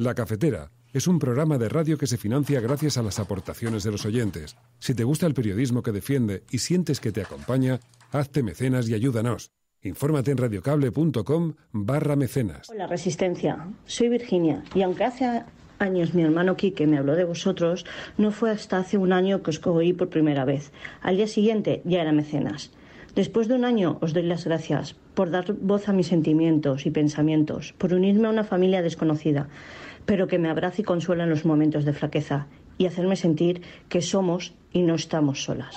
La Cafetera es un programa de radio que se financia gracias a las aportaciones de los oyentes. Si te gusta el periodismo que defiende y sientes que te acompaña, hazte mecenas y ayúdanos. Infórmate en radiocable.com barra mecenas. Hola Resistencia, soy Virginia y aunque hace años mi hermano Quique me habló de vosotros, no fue hasta hace un año que os oí por primera vez. Al día siguiente ya era mecenas. Después de un año os doy las gracias por dar voz a mis sentimientos y pensamientos, por unirme a una familia desconocida pero que me abrace y consuela en los momentos de flaqueza y hacerme sentir que somos y no estamos solas.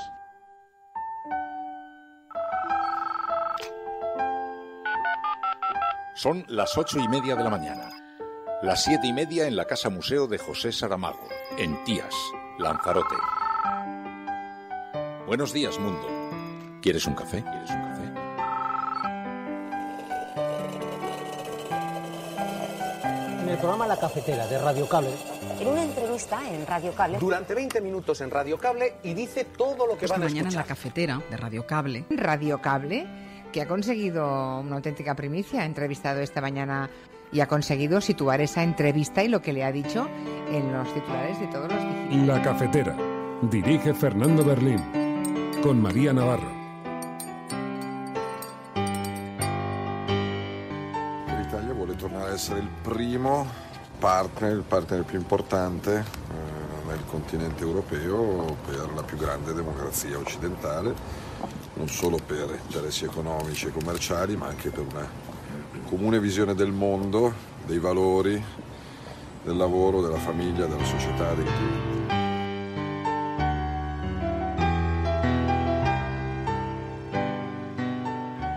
Son las ocho y media de la mañana. Las siete y media en la Casa Museo de José Saramago, en Tías, Lanzarote. Buenos días, mundo. ¿Quieres un café? ¿Quieres un café? el programa La Cafetera de Radio Cable. En una entrevista en Radio Cable. Durante 20 minutos en Radio Cable y dice todo lo que Esta pues a mañana en La Cafetera de Radio Cable. Radio Cable, que ha conseguido una auténtica primicia. Ha entrevistado esta mañana y ha conseguido situar esa entrevista y lo que le ha dicho en los titulares de todos los digitales. La Cafetera. Dirige Fernando Berlín. Con María Navarro. primo partner, il partner più importante eh, nel continente europeo per la più grande democrazia occidentale, non solo per interessi economici e commerciali, ma anche per una comune visione del mondo, dei valori, del lavoro, della famiglia, della società, dei clienti.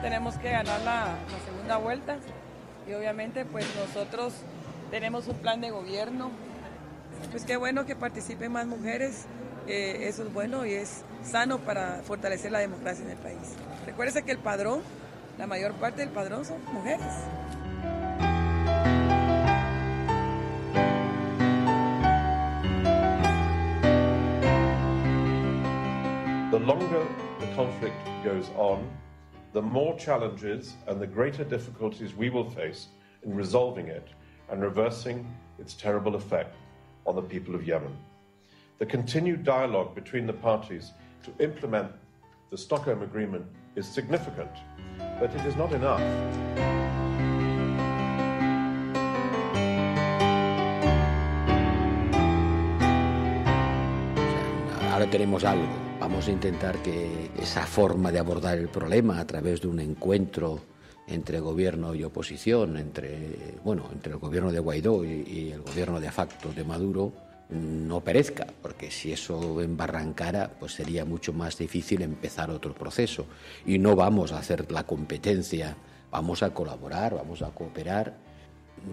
tenemos que ganar la, la segunda vuelta. y obviamente pues nosotros tenemos un plan de gobierno. Pues qué bueno que participen más mujeres, eso es bueno y es sano para fortalecer la democracia en el país. Recuerden que el padrón, la mayor parte del padrón son mujeres. longer the conflict goes on, the more challenges and the greater difficulties we will face in resolving it and reversing its terrible effect on the people of Yemen. The continued dialogue between the parties to implement the Stockholm Agreement is significant, but it is not enough. ahora tenemos algo. Vamos a intentar que esa forma de abordar el problema a través de un encuentro entre gobierno y oposición, entre, bueno, entre el gobierno de Guaidó y, el gobierno de facto de Maduro, no perezca, porque si eso embarrancara, pues sería mucho más difícil empezar otro proceso. Y no vamos a hacer la competencia, vamos a colaborar, vamos a cooperar.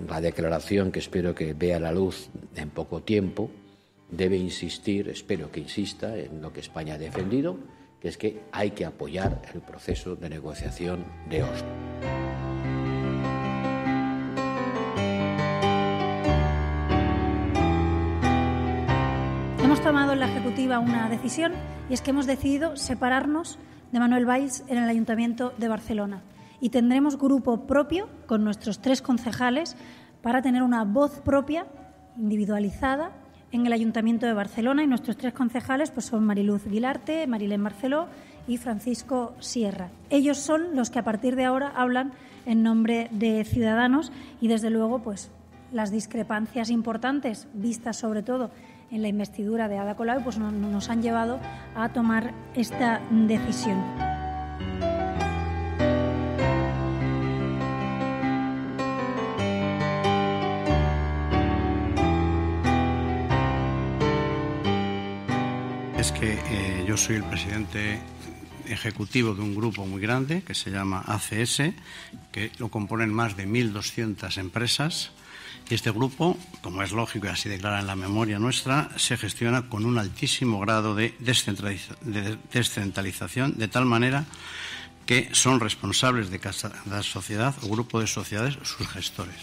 La declaración que espero que vea la luz en poco tiempo debe insistir, espero que insista, en lo que España ha defendido, que es que hay que apoyar el proceso de negociación de Oslo. Hemos tomado en la Ejecutiva una decisión y es que hemos decidido separarnos de Manuel Valls en el Ayuntamiento de Barcelona y tendremos grupo propio con nuestros tres concejales para tener una voz propia, individualizada en el Ayuntamiento de Barcelona y nuestros tres concejales pues, son Mariluz Guilarte, Marilén Marceló y Francisco Sierra. Ellos son los que a partir de ahora hablan en nombre de Ciudadanos y desde luego pues las discrepancias importantes vistas sobre todo en la investidura de Ada Colau pues nos han llevado a tomar esta decisión. yo soy el presidente ejecutivo de un grupo muy grande que se llama ACS, que lo componen más de 1.200 empresas. Y este grupo, como es lógico y así declara en la memoria nuestra, se gestiona con un altísimo grado de descentralización, de tal manera que son responsables de cada sociedad o grupo de sociedades sus gestores.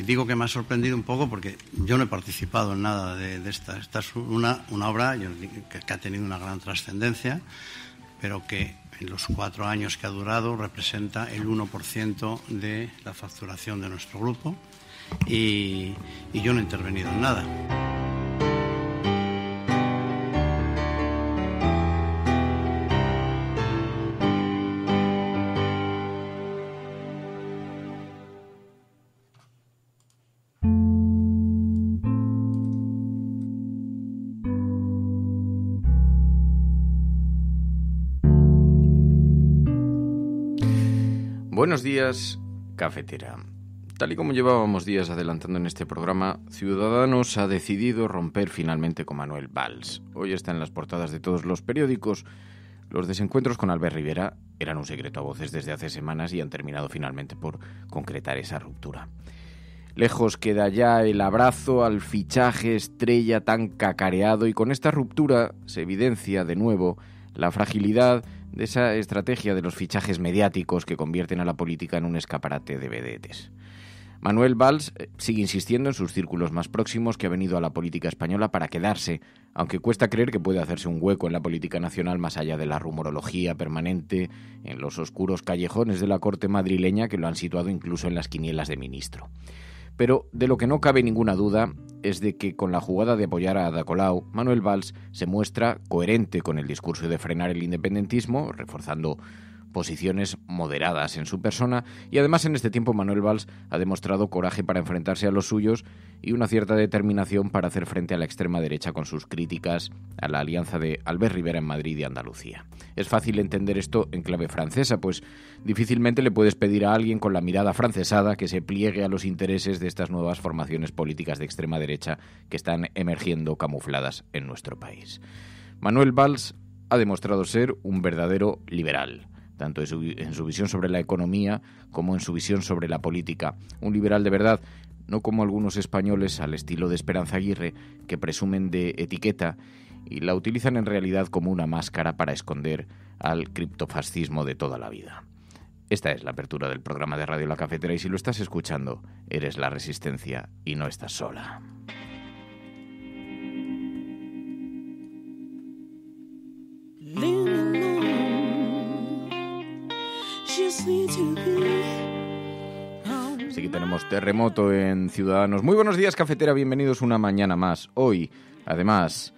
Y digo que me ha sorprendido un poco porque yo no he participado en nada de, esta. Esta una, obra que, ha tenido una gran trascendencia, pero que en los cuatro años que ha durado representa el 1% de la facturación de nuestro grupo y yo no he intervenido en nada. días, cafetera. Tal y como llevábamos días adelantando en este programa, Ciudadanos ha decidido romper finalmente con Manuel Valls. Hoy está en las portadas de todos los periódicos. Los desencuentros con Albert Rivera eran un secreto a voces desde hace semanas y han terminado finalmente por concretar esa ruptura. Lejos queda ya el abrazo al fichaje estrella tan cacareado y con esta ruptura se evidencia de nuevo la fragilidad de esa estrategia de los fichajes mediáticos que convierten a la política en un escaparate de vedetes. Manuel Valls eh, sigue insistiendo en sus círculos más próximos que ha venido a la política española para quedarse, aunque cuesta creer que puede hacerse un hueco en la política nacional más allá de la rumorología permanente en los oscuros callejones de la corte madrileña que lo han situado incluso en las quinielas de ministro. Pero de lo que no cabe ninguna duda es de que con la jugada de apoyar a Ada Manuel Valls se muestra coherente con el discurso de frenar el independentismo, reforzando posiciones moderadas en su persona y además en este tiempo Manuel Valls ha demostrado coraje para enfrentarse a los suyos y una cierta determinación para hacer frente a la extrema derecha con sus críticas a la alianza de Albert Rivera en Madrid y Andalucía. Es fácil entender esto en clave francesa, pues difícilmente le puedes pedir a alguien con la mirada francesada que se pliegue a los intereses de estas nuevas formaciones políticas de extrema derecha que están emergiendo camufladas en nuestro país. Manuel Valls ha demostrado ser un verdadero liberal tanto en su, visión sobre la economía como en su visión sobre la política. Un liberal de verdad, no como algunos españoles al estilo de Esperanza Aguirre, que presumen de etiqueta y la utilizan en realidad como una máscara para esconder al criptofascismo de toda la vida. Esta es la apertura del programa de Radio La Cafetera y si lo estás escuchando, eres la resistencia y no estás sola. Pues Así que tenemos terremoto en Ciudadanos. Muy buenos días, cafetera. Bienvenidos una mañana más. Hoy, además,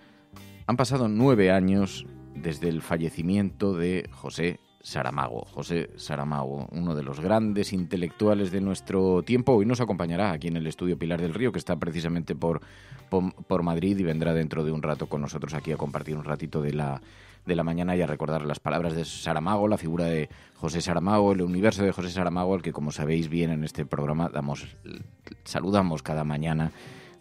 han pasado nueve años desde el fallecimiento de José Saramago. José Saramago, uno de los grandes intelectuales de nuestro tiempo, hoy nos acompañará aquí en el estudio Pilar del Río, que está precisamente por, por, por Madrid y vendrá dentro de un rato con nosotros aquí a compartir un ratito de la de la mañana y a recordar las palabras de Saramago, la figura de José Saramago, el universo de José Saramago, al que como sabéis bien en este programa damos, saludamos cada mañana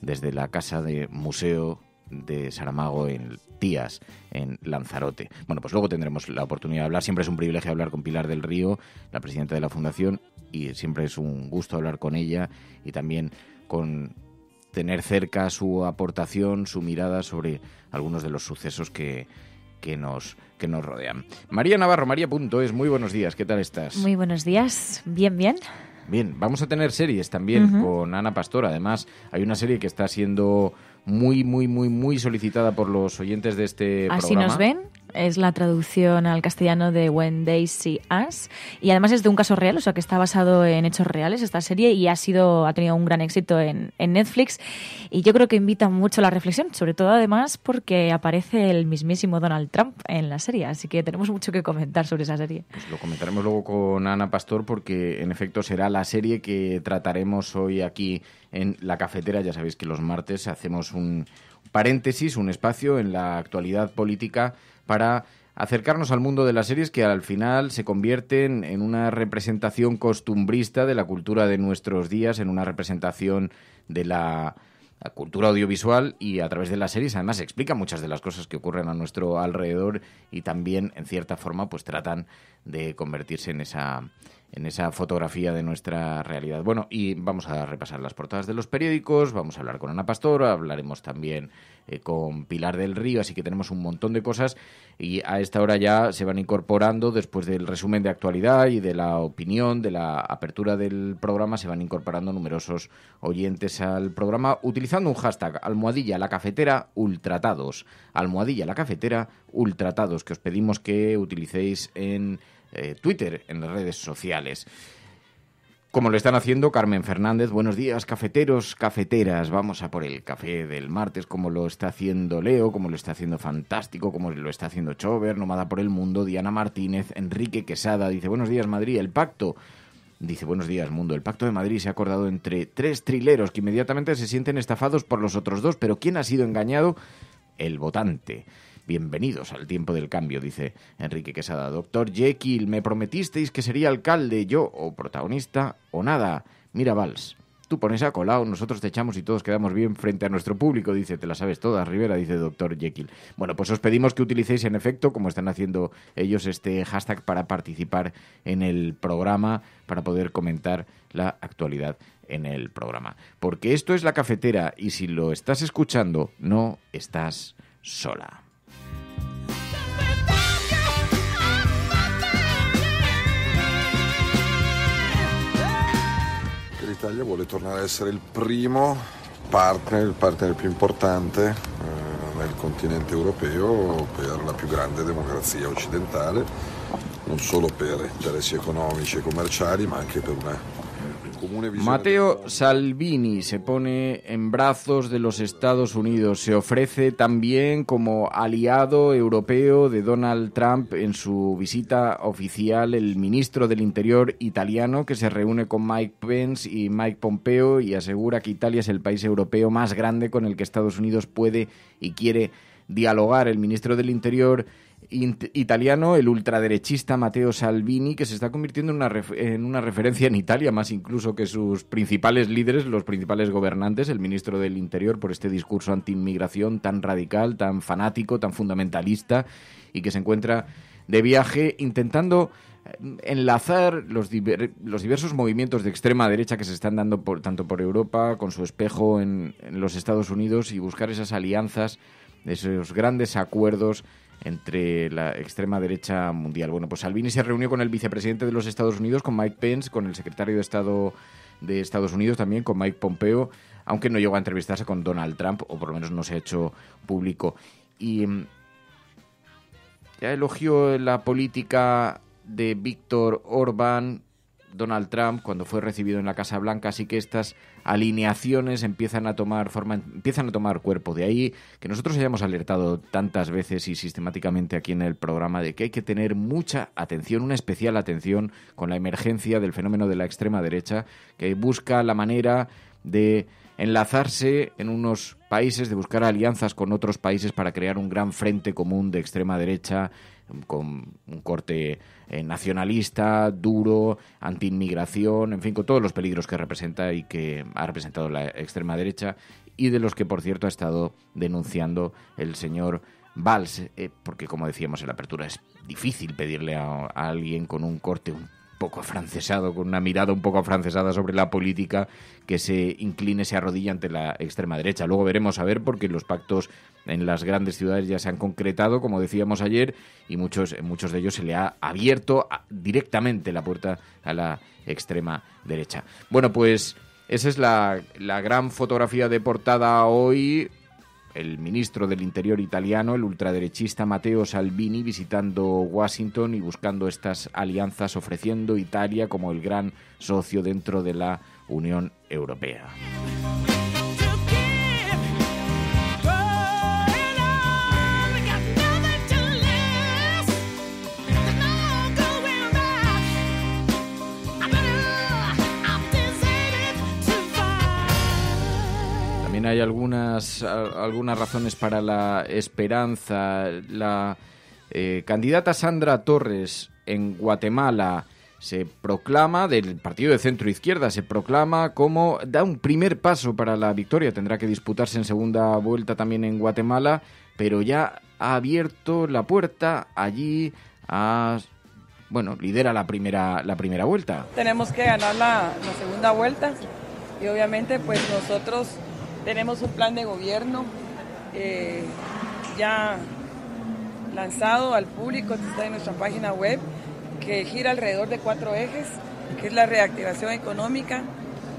desde la casa de museo de Saramago en Tías, en Lanzarote. Bueno, pues luego tendremos la oportunidad de hablar. Siempre es un privilegio hablar con Pilar del Río, la presidenta de la Fundación, y siempre es un gusto hablar con ella y también con tener cerca su aportación, su mirada sobre algunos de los sucesos que, que nos, que nos rodean. María Navarro, es muy buenos días, ¿qué tal estás? Muy buenos días, bien, bien. Bien, vamos a tener series también con Ana Pastor. Además, hay una serie que está siendo muy, muy, muy, muy solicitada por los oyentes de este programa. Así nos ven. Es la traducción al castellano de When They See Us. Y además es de un caso real, o sea que está basado en hechos reales esta serie y ha, sido, ha tenido un gran éxito en, en Netflix. Y yo creo que invita mucho la reflexión, sobre todo además porque aparece el mismísimo Donald Trump en la serie. Así que tenemos mucho que comentar sobre esa serie. Pues lo comentaremos luego con Ana Pastor porque en efecto será la serie que trataremos hoy aquí en la cafetera. Ya sabéis que los martes hacemos un paréntesis, un espacio en la actualidad política para acercarnos al mundo de las series que al final se convierten en una representación costumbrista de la cultura de nuestros días, en una representación de la cultura audiovisual y a través de las series además se explica muchas de las cosas que ocurren a nuestro alrededor y también en cierta forma pues tratan de convertirse en esa en esa fotografía de nuestra realidad. Bueno, y vamos a repasar las portadas de los periódicos, vamos a hablar con Ana Pastor, hablaremos también eh, con Pilar del Río, así que tenemos un montón de cosas y a esta hora ya se van incorporando, después del resumen de actualidad y de la opinión, de la apertura del programa, se van incorporando numerosos oyentes al programa utilizando un hashtag, almohadilla la cafetera ultratados, almohadilla la cafetera ultratados, que os pedimos que utilicéis en eh, Twitter, en las redes sociales. Como lo están haciendo Carmen Fernández, buenos días cafeteros, cafeteras, vamos a por el café del martes, como lo está haciendo Leo, como lo está haciendo Fantástico, como lo está haciendo Chover, Nomada por el Mundo, Diana Martínez, Enrique Quesada, dice buenos días Madrid, el pacto. Dice, buenos días, mundo. El pacto de Madrid se ha acordado entre tres trileros que inmediatamente se sienten estafados por los otros dos, pero ¿quién ha sido engañado? El votante. Bienvenidos al tiempo del cambio, dice Enrique Quesada. Doctor Jekyll, me prometisteis que sería alcalde, yo o protagonista o nada. Mira, Valls, tú pones a colado, nosotros te echamos y todos quedamos bien frente a nuestro público, dice, te la sabes todas, Rivera, dice doctor Jekyll. Bueno, pues os pedimos que utilicéis en efecto, como están haciendo ellos, este hashtag para participar en el programa, para poder comentar la actualidad en el programa. Porque esto es la cafetera y si lo estás escuchando, no estás sola. l'Italia vuole tornare a essere il primo partner, il partner più importante eh, nel continente europeo per la più grande democrazia occidentale, non solo per interessi economici e commerciali, ma anche per una Mateo Salvini se pone en brazos de los Estados Unidos. Se ofrece también como aliado europeo de Donald Trump en su visita oficial el ministro del Interior italiano que se reúne con Mike Pence y Mike Pompeo y asegura que Italia es el país europeo más grande con el que Estados Unidos puede y quiere dialogar. El ministro del Interior italiano, el ultraderechista Matteo Salvini, que se está convirtiendo en una, en una referencia en Italia, más incluso que sus principales líderes, los principales gobernantes, el ministro del Interior, por este discurso anti-inmigración tan radical, tan fanático, tan fundamentalista, y que se encuentra de viaje intentando eh, enlazar los, los, diversos movimientos de extrema derecha que se están dando por, tanto por Europa, con su espejo en los Estados Unidos, y buscar esas alianzas, esos grandes acuerdos entre la extrema derecha mundial. Bueno, pues Salvini se reunió con el vicepresidente de los Estados Unidos, con Mike Pence, con el secretario de Estado de Estados Unidos también, con Mike Pompeo, aunque no llegó a entrevistarse con Donald Trump, o por lo menos no se ha hecho público. Y mm, ya elogió la política de Víctor Orbán Donald Trump cuando fue recibido en la Casa Blanca, así que estas alineaciones empiezan a tomar forma, empiezan a tomar cuerpo. De ahí que nosotros hayamos alertado tantas veces y sistemáticamente aquí en el programa de que hay que tener mucha atención, una especial atención con la emergencia del fenómeno de la extrema derecha, que busca la manera de enlazarse en unos países, de buscar alianzas con otros países para crear un gran frente común de extrema derecha con un corte eh, nacionalista, duro, anti-inmigración, en fin, con todos los peligros que representa y que ha representado la extrema derecha y de los que, por cierto, ha estado denunciando el señor Valls, eh, porque como decíamos en la apertura, es difícil pedirle a, alguien con un corte poco afrancesado, con una mirada un poco afrancesada sobre la política que se incline, se arrodilla ante la extrema derecha. Luego veremos a ver, porque los pactos en las grandes ciudades ya se han concretado, como decíamos ayer, y muchos, muchos de ellos se le ha abierto directamente la puerta a la extrema derecha. Bueno, pues esa es la, la gran fotografía de portada hoy el ministro del Interior italiano, el ultraderechista Matteo Salvini, visitando Washington y buscando estas alianzas, ofreciendo Italia como el gran socio dentro de la Unión Europea. hay algunas, algunas razones para la esperanza. La eh, candidata Sandra Torres en Guatemala se proclama, del partido de centro izquierda, se proclama como da un primer paso para la victoria. Tendrá que disputarse en segunda vuelta también en Guatemala, pero ya ha abierto la puerta allí a bueno, lidera la primera, la primera vuelta. Tenemos que ganar la segunda vuelta y obviamente pues nosotros tenemos un plan de gobierno eh, ya lanzado al público, está en nuestra página web, que gira alrededor de cuatro ejes, que es la reactivación económica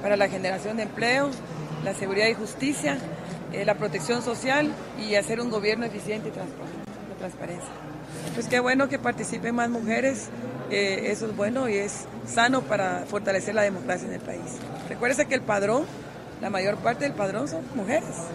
para la generación de empleo, la seguridad y justicia, eh, la protección social y hacer un gobierno eficiente y transparente. Pues qué bueno que participen más mujeres, eh, eso es bueno y es sano para fortalecer la democracia en el país. Recuerda que el padrón la mayor parte del padrón son mujeres.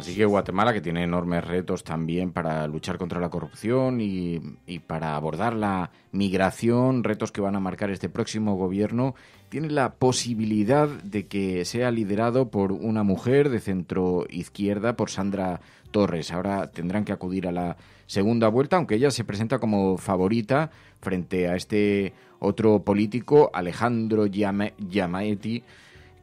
Así que Guatemala, que tiene enormes retos también para luchar contra la corrupción y, para abordar la migración, retos que van a marcar este próximo gobierno, tiene la posibilidad de que sea liderado por una mujer de centro izquierda, por Sandra Torres. Ahora tendrán que acudir a la segunda vuelta, aunque ella se presenta como favorita frente a este otro político, Alejandro Yamaeti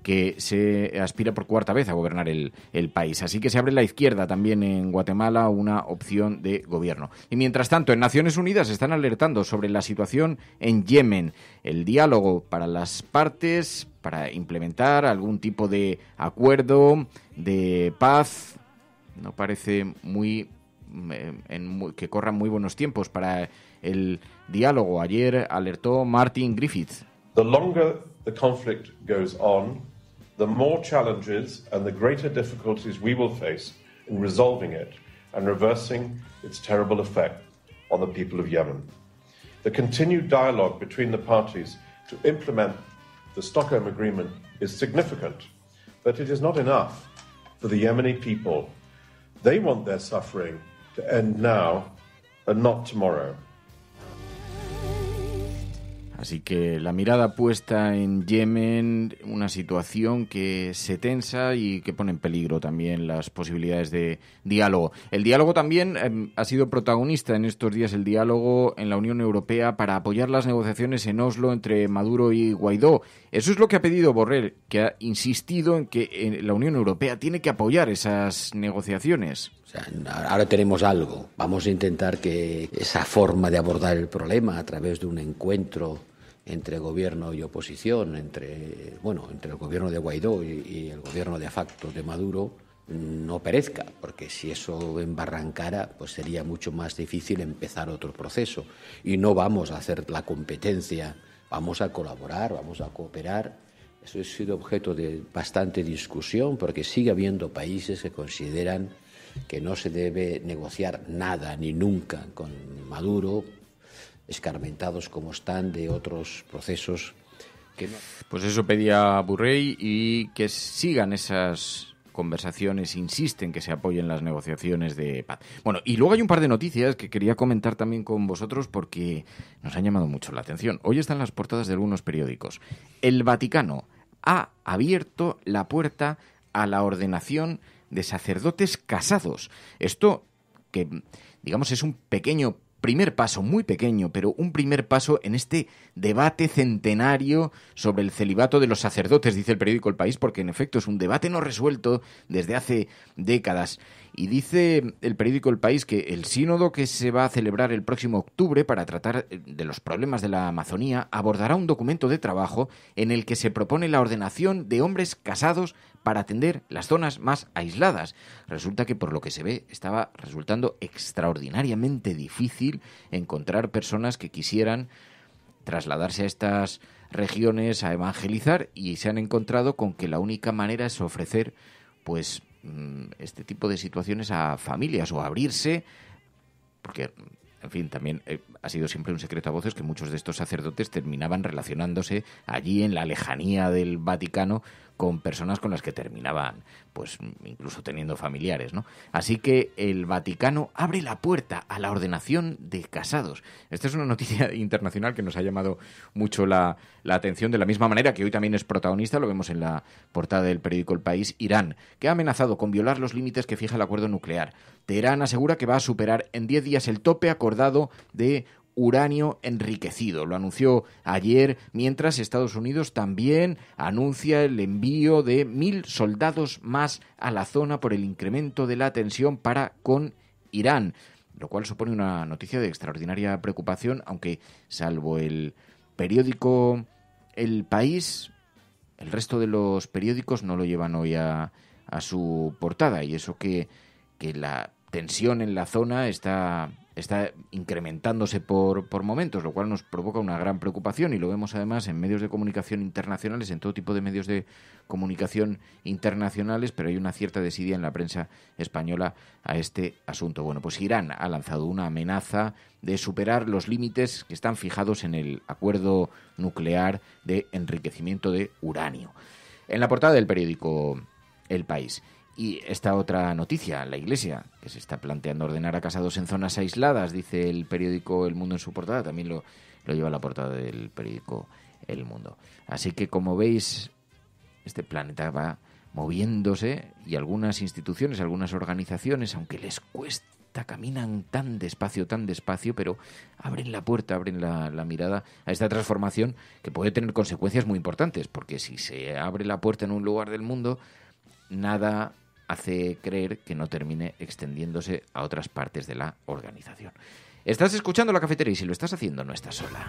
que se aspira por cuarta vez a gobernar el, país. Así que se abre la izquierda también en Guatemala una opción de gobierno. Y mientras tanto, en Naciones Unidas están alertando sobre la situación en Yemen. El diálogo para las partes para implementar algún tipo de acuerdo de paz no parece muy, eh, que corran muy buenos tiempos para el diálogo. Ayer alertó Martin Griffith. the more challenges and the greater difficulties we will face in resolving it and reversing its terrible effect on the people of Yemen. The continued dialogue between the parties to implement the Stockholm Agreement is significant, but it is not enough for the Yemeni people. They want their suffering to end now and not tomorrow. Así que la mirada puesta en Yemen, una situación que se tensa y que pone en peligro también las posibilidades de diálogo. El diálogo también em, ha sido protagonista en estos días, el diálogo en la Unión Europea para apoyar las negociaciones en Oslo entre Maduro y Guaidó. Eso es lo que ha pedido Borrell, que ha insistido en que eh, la Unión Europea tiene que apoyar esas negociaciones. ahora tenemos algo. Vamos a intentar que esa forma de abordar el problema a través de un encuentro entre gobierno y oposición, entre, bueno, entre el gobierno de Guaidó y, el gobierno de facto de Maduro, no perezca, porque si eso embarrancara, pues sería mucho más difícil empezar otro proceso. Y no vamos a hacer la competencia, vamos a colaborar, vamos a cooperar. Eso ha sido objeto de bastante discusión, porque sigue habiendo países que consideran que no se debe negociar nada ni nunca con Maduro, escarmentados como están de otros procesos. Que Pues eso pedía Burrey y que sigan esas conversaciones, insisten que se apoyen las negociaciones de paz. Bueno, y luego hay un par de noticias que quería comentar también con vosotros porque nos han llamado mucho la atención. Hoy están las portadas de algunos periódicos. El Vaticano ha abierto la puerta a la ordenación de sacerdotes casados. Esto que, digamos, es un pequeño primer paso, muy pequeño, pero un primer paso en este debate centenario sobre el celibato de los sacerdotes, dice el periódico El País, porque en efecto es un debate no resuelto desde hace décadas. Y dice el periódico El País que el sínodo que se va a celebrar el próximo octubre para tratar eh, de los problemas de la Amazonía abordará un documento de trabajo en el que se propone la ordenación de hombres casados para atender las zonas más aisladas. Resulta que, por lo que se ve, estaba resultando extraordinariamente difícil encontrar personas que quisieran trasladarse a estas regiones a evangelizar y se han encontrado con que la única manera es ofrecer pues mm, este tipo de situaciones a familias o abrirse porque en fin también eh, ha sido siempre un secreto a voces que muchos de estos sacerdotes terminaban relacionándose allí en la lejanía del Vaticano con personas con las que terminaban, pues incluso teniendo familiares, ¿no? Así que el Vaticano abre la puerta a la ordenación de casados. Esta es una noticia internacional que nos ha llamado mucho la, atención, de la misma manera que hoy también es protagonista, lo vemos en la portada del periódico El País, Irán, que ha amenazado con violar los límites que fija el acuerdo nuclear. Teherán asegura que va a superar en 10 días el tope acordado de uranio enriquecido. Lo anunció ayer, mientras Estados Unidos también anuncia el envío de mil soldados más a la zona por el incremento de la tensión para con Irán, lo cual supone una noticia de extraordinaria preocupación, aunque salvo el periódico El País, el resto de los periódicos no lo llevan hoy a, su portada y eso que, que la tensión en la zona está está incrementándose por, momentos, lo cual nos provoca una gran preocupación y lo vemos además en medios de comunicación internacionales, en todo tipo de medios de comunicación internacionales, pero hay una cierta desidia en la prensa española a este asunto. Bueno, pues Irán ha lanzado una amenaza de superar los límites que están fijados en el acuerdo nuclear de enriquecimiento de uranio. En la portada del periódico El País. Y esta otra noticia, la Iglesia, que se está planteando ordenar a casados en zonas aisladas, dice el periódico El Mundo en su portada, también lo, lo lleva a la portada del periódico El Mundo. Así que como veis, este planeta va moviéndose y algunas instituciones, algunas organizaciones, aunque les cuesta, caminan tan despacio, tan despacio, pero abren la puerta, abren la, mirada a esta transformación que puede tener consecuencias muy importantes, porque si se abre la puerta en un lugar del mundo, nada hace creer que no termine extendiéndose a otras partes de la organización. Estás escuchando la cafetería y si lo estás haciendo no estás sola.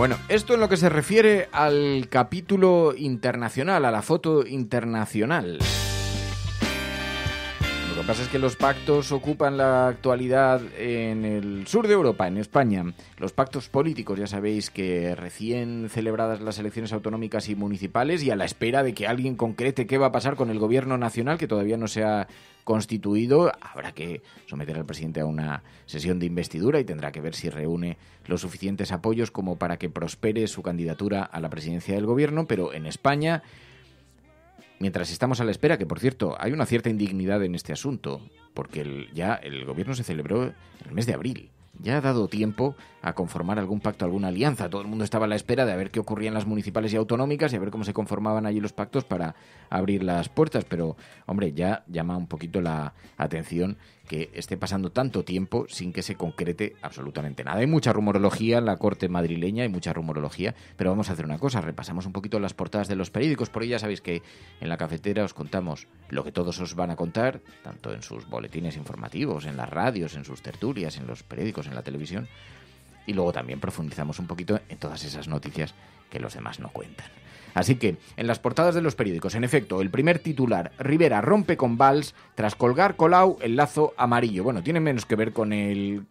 Bueno, esto en lo que se refiere al capítulo internacional, a la foto internacional es que los pactos ocupan la actualidad en el sur de Europa, en España. Los pactos políticos, ya sabéis que recién celebradas las elecciones autonómicas y municipales y a la espera de que alguien concrete qué va a pasar con el gobierno nacional, que todavía no se ha constituido, habrá que someter al presidente a una sesión de investidura y tendrá que ver si reúne los suficientes apoyos como para que prospere su candidatura a la presidencia del gobierno, pero en España mientras estamos a la espera, que por cierto, hay una cierta indignidad en este asunto, porque ya el gobierno se celebró en el mes de abril. Ya ha dado tiempo a conformar algún pacto, alguna alianza. Todo el mundo estaba a la espera de a ver qué ocurría en las municipales y autonómicas y a ver cómo se conformaban allí los pactos para abrir las puertas. Pero, hombre, ya llama un poquito la atención que esté pasando tanto tiempo sin que se concrete absolutamente nada. Hay mucha rumorología en la corte madrileña, hay mucha rumorología, pero vamos a hacer una cosa, repasamos un poquito las portadas de los periódicos, por ahí ya sabéis que en la cafetera os contamos lo que todos os van a contar, tanto en sus boletines informativos, en las radios, en sus tertulias, en los periódicos, en la televisión, y luego también profundizamos un poquito en todas esas noticias que los demás no cuentan. Así que, en las portadas de los periódicos, en efecto, el primer titular, Rivera rompe con Valls tras colgar Colau el lazo amarillo. Bueno, tiene menos que ver con el,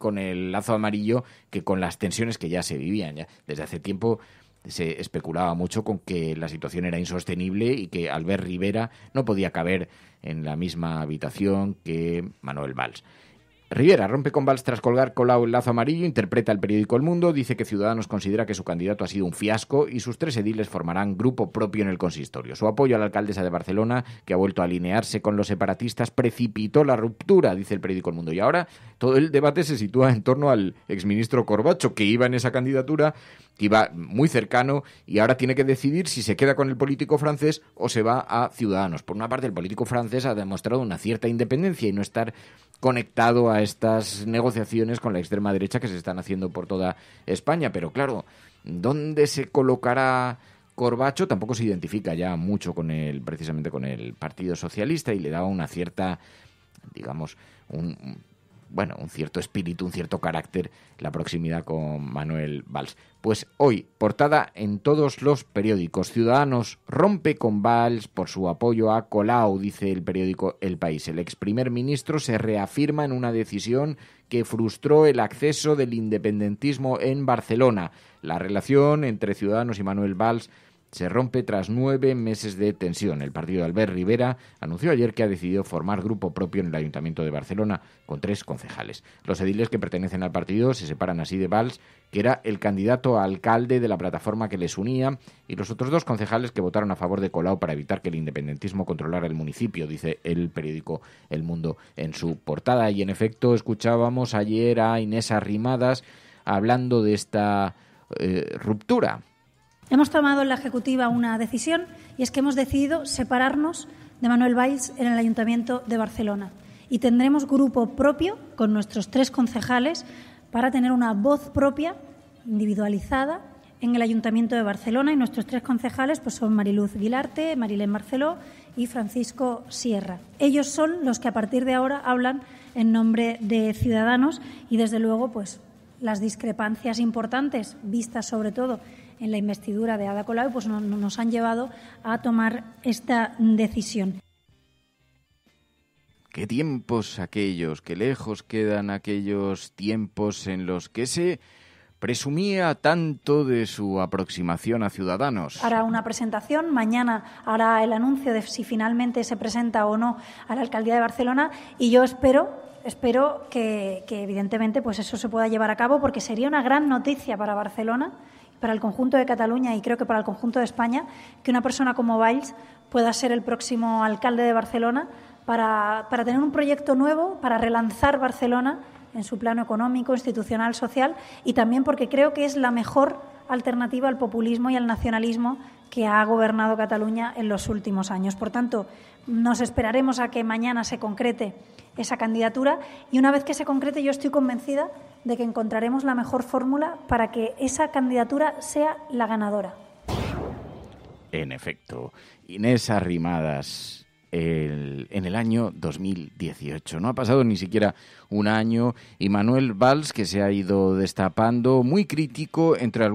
lazo amarillo que con las tensiones que ya se vivían. Ya. Desde hace tiempo se especulaba mucho con que la situación era insostenible y que Albert Rivera no podía caber en la misma habitación que Manuel Valls. Rivera rompe con Valls tras colgar colado el lazo amarillo, interpreta el periódico El Mundo, dice que Ciudadanos considera que su candidato ha sido un fiasco y sus tres ediles formarán grupo propio en el consistorio. Su apoyo a la alcaldesa de Barcelona, que ha vuelto a alinearse con los separatistas, precipitó la ruptura, dice el periódico El Mundo. Y ahora todo el debate se sitúa en torno al exministro Corbacho, que iba en esa candidatura que iba muy cercano y ahora tiene que decidir si se queda con el político francés o se va a Ciudadanos. Por una parte, el político francés ha demostrado una cierta independencia y no estar conectado a estas negociaciones con la extrema derecha que se están haciendo por toda España. Pero claro, ¿dónde se colocará Corbacho? Tampoco se identifica ya mucho con el, precisamente con el Partido Socialista y le da una cierta digamos, un, bueno, un cierto espíritu, un cierto carácter, la proximidad con Manuel Valls. Pues hoy, portada en todos los periódicos. Ciudadanos rompe con Valls por su apoyo a Colau, dice el periódico El País. El ex primer ministro se reafirma en una decisión que frustró el acceso del independentismo en Barcelona. La relación entre Ciudadanos y Manuel Valls se rompe tras nueve meses de tensión. El partido de Albert Rivera anunció ayer que ha decidido formar grupo propio en el Ayuntamiento de Barcelona con tres concejales. Los ediles que pertenecen al partido se separan así de Valls, que era el candidato a alcalde de la plataforma que les unía, y los otros dos concejales que votaron a favor de Colau para evitar que el independentismo controlara el municipio, dice el periódico El Mundo en su portada. Y en efecto, escuchábamos ayer a Inés Arrimadas hablando de esta eh, ruptura Hemos tomado en la Ejecutiva una decisión y es que hemos decidido separarnos de Manuel Valls en el Ayuntamiento de Barcelona y tendremos grupo propio con nuestros tres concejales para tener una voz propia, individualizada, en el Ayuntamiento de Barcelona y nuestros tres concejales pues, son Mariluz Guilarte, Marilén Marceló y Francisco Sierra. Ellos son los que a partir de ahora hablan en nombre de Ciudadanos y desde luego pues las discrepancias importantes vistas sobre todo en la investidura de Ada Colau, pues nos han llevado a tomar esta decisión. Qué tiempos aquellos, qué lejos quedan aquellos tiempos en los que se presumía tanto de su aproximación a Ciudadanos. Hará una presentación, mañana hará el anuncio de si finalmente se presenta o no a la alcaldía de Barcelona y yo espero espero que, que, evidentemente pues eso se pueda llevar a cabo porque sería una gran noticia para Barcelona para el conjunto de Cataluña y creo que para el conjunto de España que una persona como Valls pueda ser el próximo alcalde de Barcelona para, para tener un proyecto nuevo, para relanzar Barcelona en su plano económico, institucional, social y también porque creo que es la mejor alternativa al populismo y al nacionalismo que ha gobernado Cataluña en los últimos años. Por tanto, nos esperaremos a que mañana se concrete esa candidatura y una vez que se concrete yo estoy convencida de que encontraremos la mejor fórmula para que esa candidatura sea la ganadora. En efecto, Inés Arrimadas, en el año 2018. No ha pasado ni siquiera un año y Manuel Valls, que se ha ido destapando, muy crítico, entre,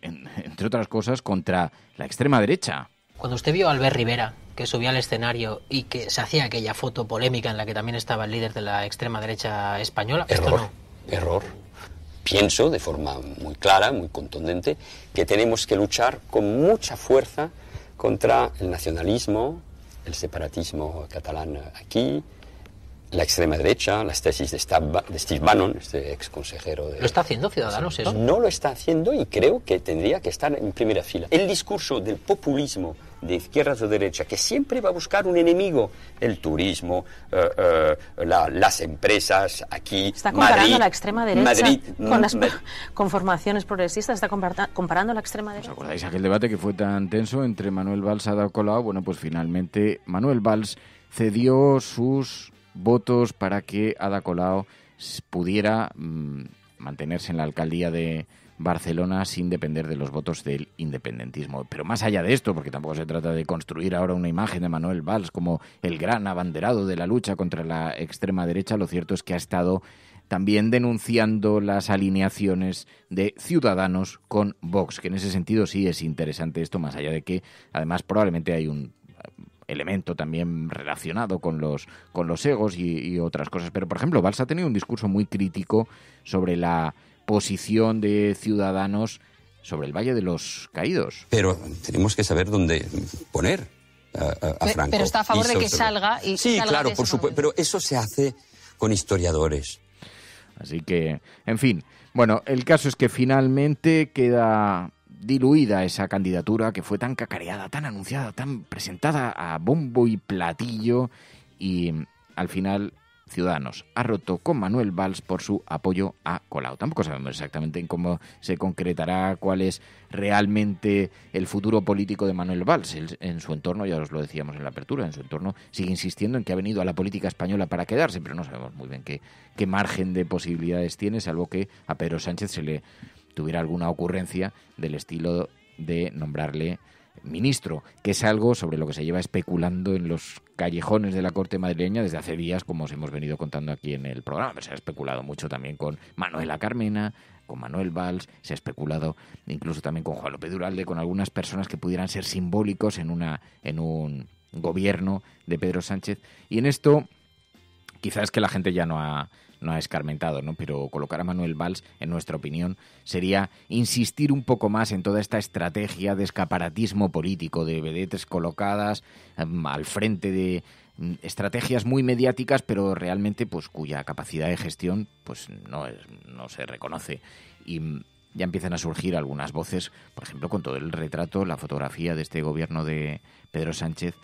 entre otras cosas, contra la extrema derecha. Cuando usted vio a Albert Rivera que subía al escenario y que se hacía aquella foto polémica en la que también estaba el líder de la extrema derecha española. Error, error. Pienso de forma muy clara, muy contundente, que tenemos que luchar con mucha fuerza contra el nacionalismo, el separatismo catalán aquí, la extrema derecha, las tesis de, Steve Bannon, este ex consejero de... ¿Lo está haciendo Ciudadanos eso? No lo está haciendo y creo que tendría que estar en primera fila. El discurso del populismo de izquierda o derecha, que siempre va a buscar un enemigo, el turismo, eh, eh, las empresas aquí. Está comparando la extrema derecha con, mm, las, formaciones progresistas, está comparando la extrema derecha. ¿Os acordáis aquel debate que fue tan tenso entre Manuel Valls y Ada Colau? Bueno, pues finalmente Manuel Valls cedió sus votos para que Ada Colau pudiera mm, mantenerse en la alcaldía de, Barcelona sin depender de los votos del independentismo. Pero más allá de esto, porque tampoco se trata de construir ahora una imagen de Manuel Valls como el gran abanderado de la lucha contra la extrema derecha, lo cierto es que ha estado también denunciando las alineaciones de Ciudadanos con Vox, que en ese sentido sí es interesante esto, más allá de que además probablemente hay un eh, elemento también relacionado con los, con los egos y, y otras cosas. Pero, por ejemplo, Valls ha tenido un discurso muy crítico sobre la posición de Ciudadanos sobre el Valle de los Caídos. Pero tenemos que saber dónde poner a, Franco. Pero está a favor de que salga y Sí, claro, por supuesto. Pero eso se hace con historiadores. Así que, en fin. Bueno, el caso es que finalmente queda diluida esa candidatura que fue tan cacareada, tan anunciada, tan presentada a bombo y platillo y mm, al final Ciudadanos ha roto con Manuel Valls por su apoyo a Colau. Tampoco sabemos exactamente en cómo se concretará cuál es realmente el futuro político de Manuel Valls. en su entorno, ya os lo decíamos en la apertura, en su entorno sigue insistiendo en que ha venido a la política española para quedarse, pero no sabemos muy bien qué, qué margen de posibilidades tiene, salvo que a Pedro Sánchez se le tuviera alguna ocurrencia del estilo de nombrarle ministro, que es algo sobre lo que se lleva especulando en los callejones de la corte madrileña desde hace días, como os hemos venido contando aquí en el programa. Se ha especulado mucho también con Manuela Carmena, con Manuel Valls, se ha especulado incluso también con Juan López Duralde, con algunas personas que pudieran ser simbólicos en, una, en un gobierno de Pedro Sánchez. Y en esto quizás que la gente ya no ha no ha escarmentado, ¿no? Pero colocar a Manuel Valls, en nuestra opinión, sería insistir un poco más en toda esta estrategia de escaparatismo político, de vedetes colocadas em, al frente de mm, estrategias muy mediáticas, pero realmente pues cuya capacidad de gestión pues no no se reconoce y mm, ya empiezan a surgir algunas voces, por ejemplo, con todo el retrato, la fotografía de este gobierno de Pedro Sánchez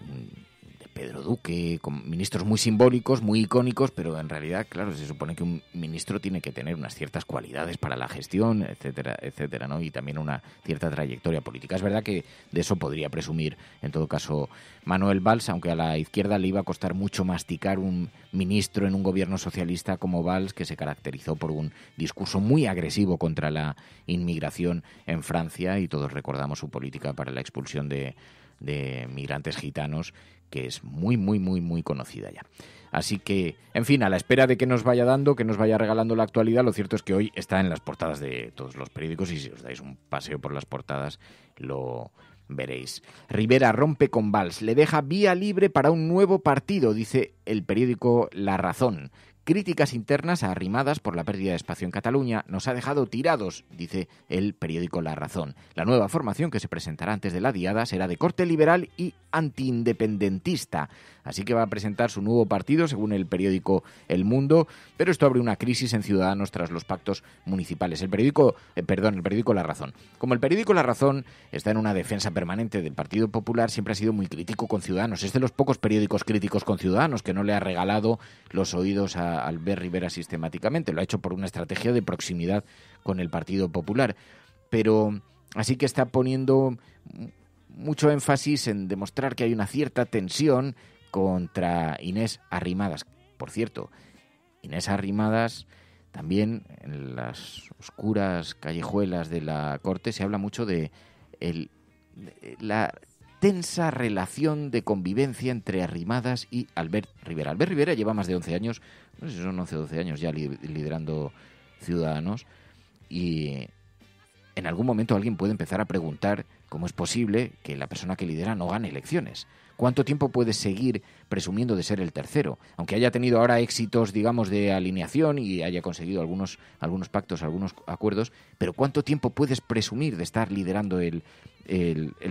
mm, Pedro Duque, con ministros muy simbólicos, muy icónicos, pero en realidad, claro, se supone que un ministro tiene que tener unas ciertas cualidades para la gestión, etcétera, etcétera, ¿no? Y también una cierta trayectoria política. Es verdad que de eso podría presumir, en todo caso, Manuel Valls, aunque a la izquierda le iba a costar mucho masticar un ministro en un gobierno socialista como Valls, que se caracterizó por un discurso muy agresivo contra la inmigración en Francia, y todos recordamos su política para la expulsión de de migrantes gitanos que es muy, muy, muy, muy conocida ya. Así que, en fin, a la espera de que nos vaya dando, que nos vaya regalando la actualidad, lo cierto es que hoy está en las portadas de todos los periódicos y si os dais un paseo por las portadas lo veréis. Rivera rompe con Valls, le deja vía libre para un nuevo partido, dice el periódico La Razón, Críticas internas arrimadas por la pérdida de espacio en Cataluña nos ha dejado tirados, dice el periódico La Razón. La nueva formación que se presentará antes de la diada será de corte liberal y antiindependentista. Así que va a presentar su nuevo partido, según el periódico El Mundo, pero esto abre una crisis en Ciudadanos tras los pactos municipales. El periódico, eh, perdón, el periódico La Razón. Como el periódico La Razón está en una defensa permanente del Partido Popular, siempre ha sido muy crítico con Ciudadanos. Es de los pocos periódicos críticos con Ciudadanos que no le ha regalado los oídos a Albert Rivera sistemáticamente. Lo ha hecho por una estrategia de proximidad con el Partido Popular. Pero así que está poniendo mucho énfasis en demostrar que hay una cierta tensión contra Inés Arrimadas. Por cierto, Inés Arrimadas también en las oscuras callejuelas de la corte se habla mucho de el, de la tensa relación de convivencia entre Arrimadas y Albert Rivera. Albert Rivera lleva más de 11 años, no sé si son 11 o 12 años ya liderando Ciudadanos y en algún momento alguien puede empezar a preguntar cómo es posible que la persona que lidera no gane elecciones. ¿Cuánto tiempo puedes seguir presumiendo de ser el tercero? Aunque haya tenido ahora éxitos, digamos, de alineación y haya conseguido algunos, algunos pactos, algunos acuerdos, pero ¿cuánto tiempo puedes presumir de estar liderando el,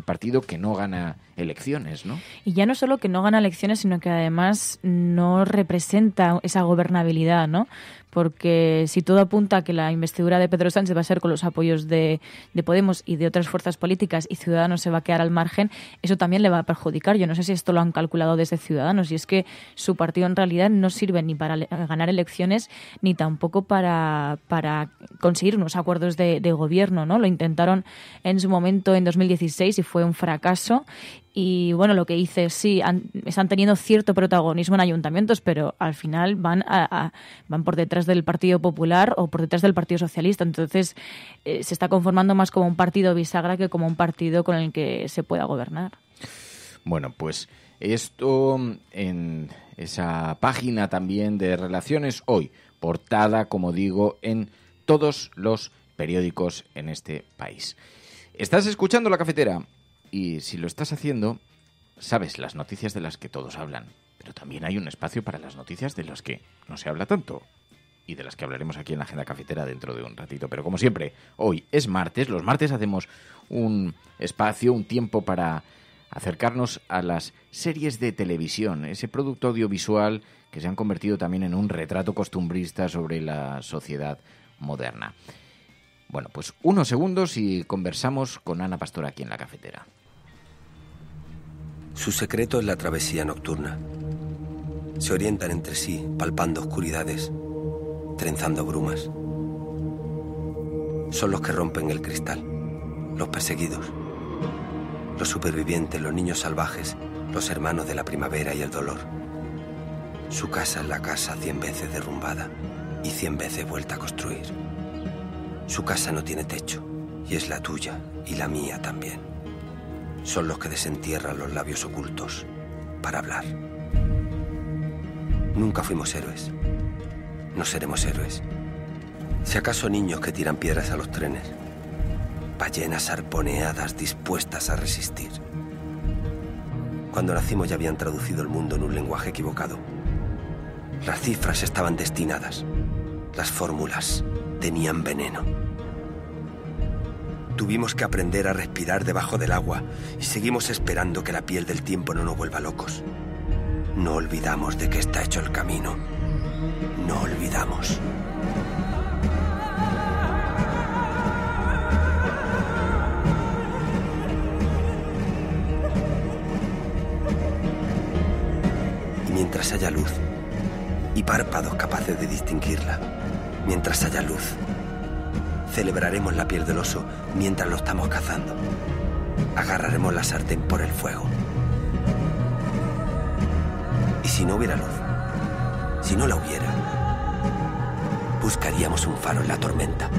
partido que no gana elecciones, ¿no? Y ya no solo que no gana elecciones, sino que además no representa esa gobernabilidad, ¿no? porque si todo apunta a que la investidura de Pedro Sánchez va a ser con los apoyos de, de, Podemos y de otras fuerzas políticas y Ciudadanos se va a quedar al margen, eso también le va a perjudicar. Yo no sé si esto lo han calculado desde Ciudadanos y es que su partido en realidad no sirve ni para ganar elecciones ni tampoco para, para conseguir unos acuerdos de, de gobierno. ¿no? Lo intentaron en su momento en 2016 y fue un fracaso y bueno, lo que hice, sí, han, están teniendo cierto protagonismo en ayuntamientos, pero al final van, a, van por detrás del Partido Popular o por detrás del Partido Socialista. Entonces eh, se está conformando más como un partido bisagra que como un partido con el que se pueda gobernar. Bueno, pues esto en esa página también de Relaciones Hoy, portada, como digo, en todos los periódicos en este país. Estás escuchando la cafetera y si lo estás haciendo, sabes las noticias de las que todos hablan, pero también hay un espacio para las noticias de las que no se habla tanto y de las que hablaremos aquí en la agenda cafetera dentro de un ratito. Pero como siempre, hoy es martes, los martes hacemos un espacio, un tiempo para acercarnos a las series de televisión, ese producto audiovisual que se han convertido también en un retrato costumbrista sobre la sociedad moderna. Bueno, pues unos segundos y conversamos con Ana Pastor aquí en la cafetera. Su secreto es la travesía nocturna. Se orientan entre sí, palpando oscuridades, trenzando brumas. Son los que rompen el cristal, los perseguidos, los supervivientes, los niños salvajes, los hermanos de la primavera y el dolor. Su casa es la casa cien veces derrumbada y cien veces vuelta a construir. Su casa no tiene techo y es la tuya y la mía también son los que desentierran los labios ocultos para hablar. Nunca fuimos héroes. No seremos héroes. Si acaso niños que tiran piedras a los trenes, ballenas arponeadas dispuestas a resistir. Cuando nacimos ya habían traducido el mundo en un lenguaje equivocado. Las cifras estaban destinadas. Las fórmulas tenían veneno. Tuvimos que aprender a respirar debajo del agua y seguimos esperando que la piel del tiempo no nos vuelva locos. No olvidamos de que está hecho el camino. No olvidamos. Y mientras haya luz, y párpados capaces de distinguirla, mientras haya luz, Celebraremos la piel del oso mientras lo estamos cazando. Agarraremos la sartén por el fuego. ¿Y si no hubiera luz? Si no la hubiera, buscaríamos un faro en la tormenta.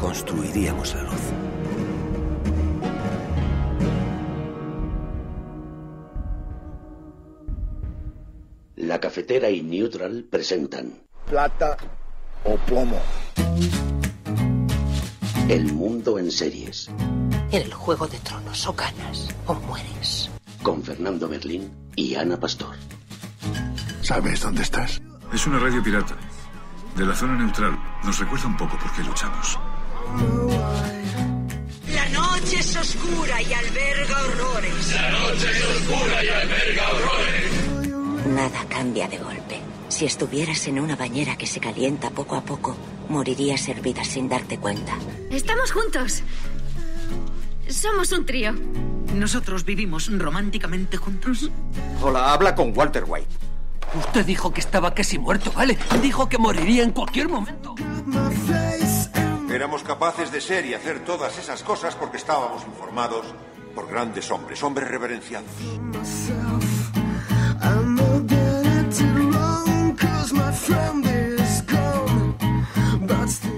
Construiríamos la luz. La cafetera y Neutral presentan plata o plomo. El mundo en series. En el juego de tronos o ganas o mueres. Con Fernando Berlín y Ana Pastor. ¿Sabes dónde estás? Es una radio pirata. De la zona neutral. Nos recuerda un poco por qué luchamos. La noche es oscura y alberga horrores. La noche es oscura y alberga horrores. Nada cambia de golpe. Si estuvieras en una bañera que se calienta poco a poco, morirías hervida sin darte cuenta. Estamos juntos. Somos un trío. Nosotros vivimos románticamente juntos. Hola, habla con Walter White. Usted dijo que estaba casi muerto, ¿vale? Dijo que moriría en cualquier momento. Éramos capaces de ser y hacer todas esas cosas porque estábamos informados por grandes hombres, hombres reverenciados.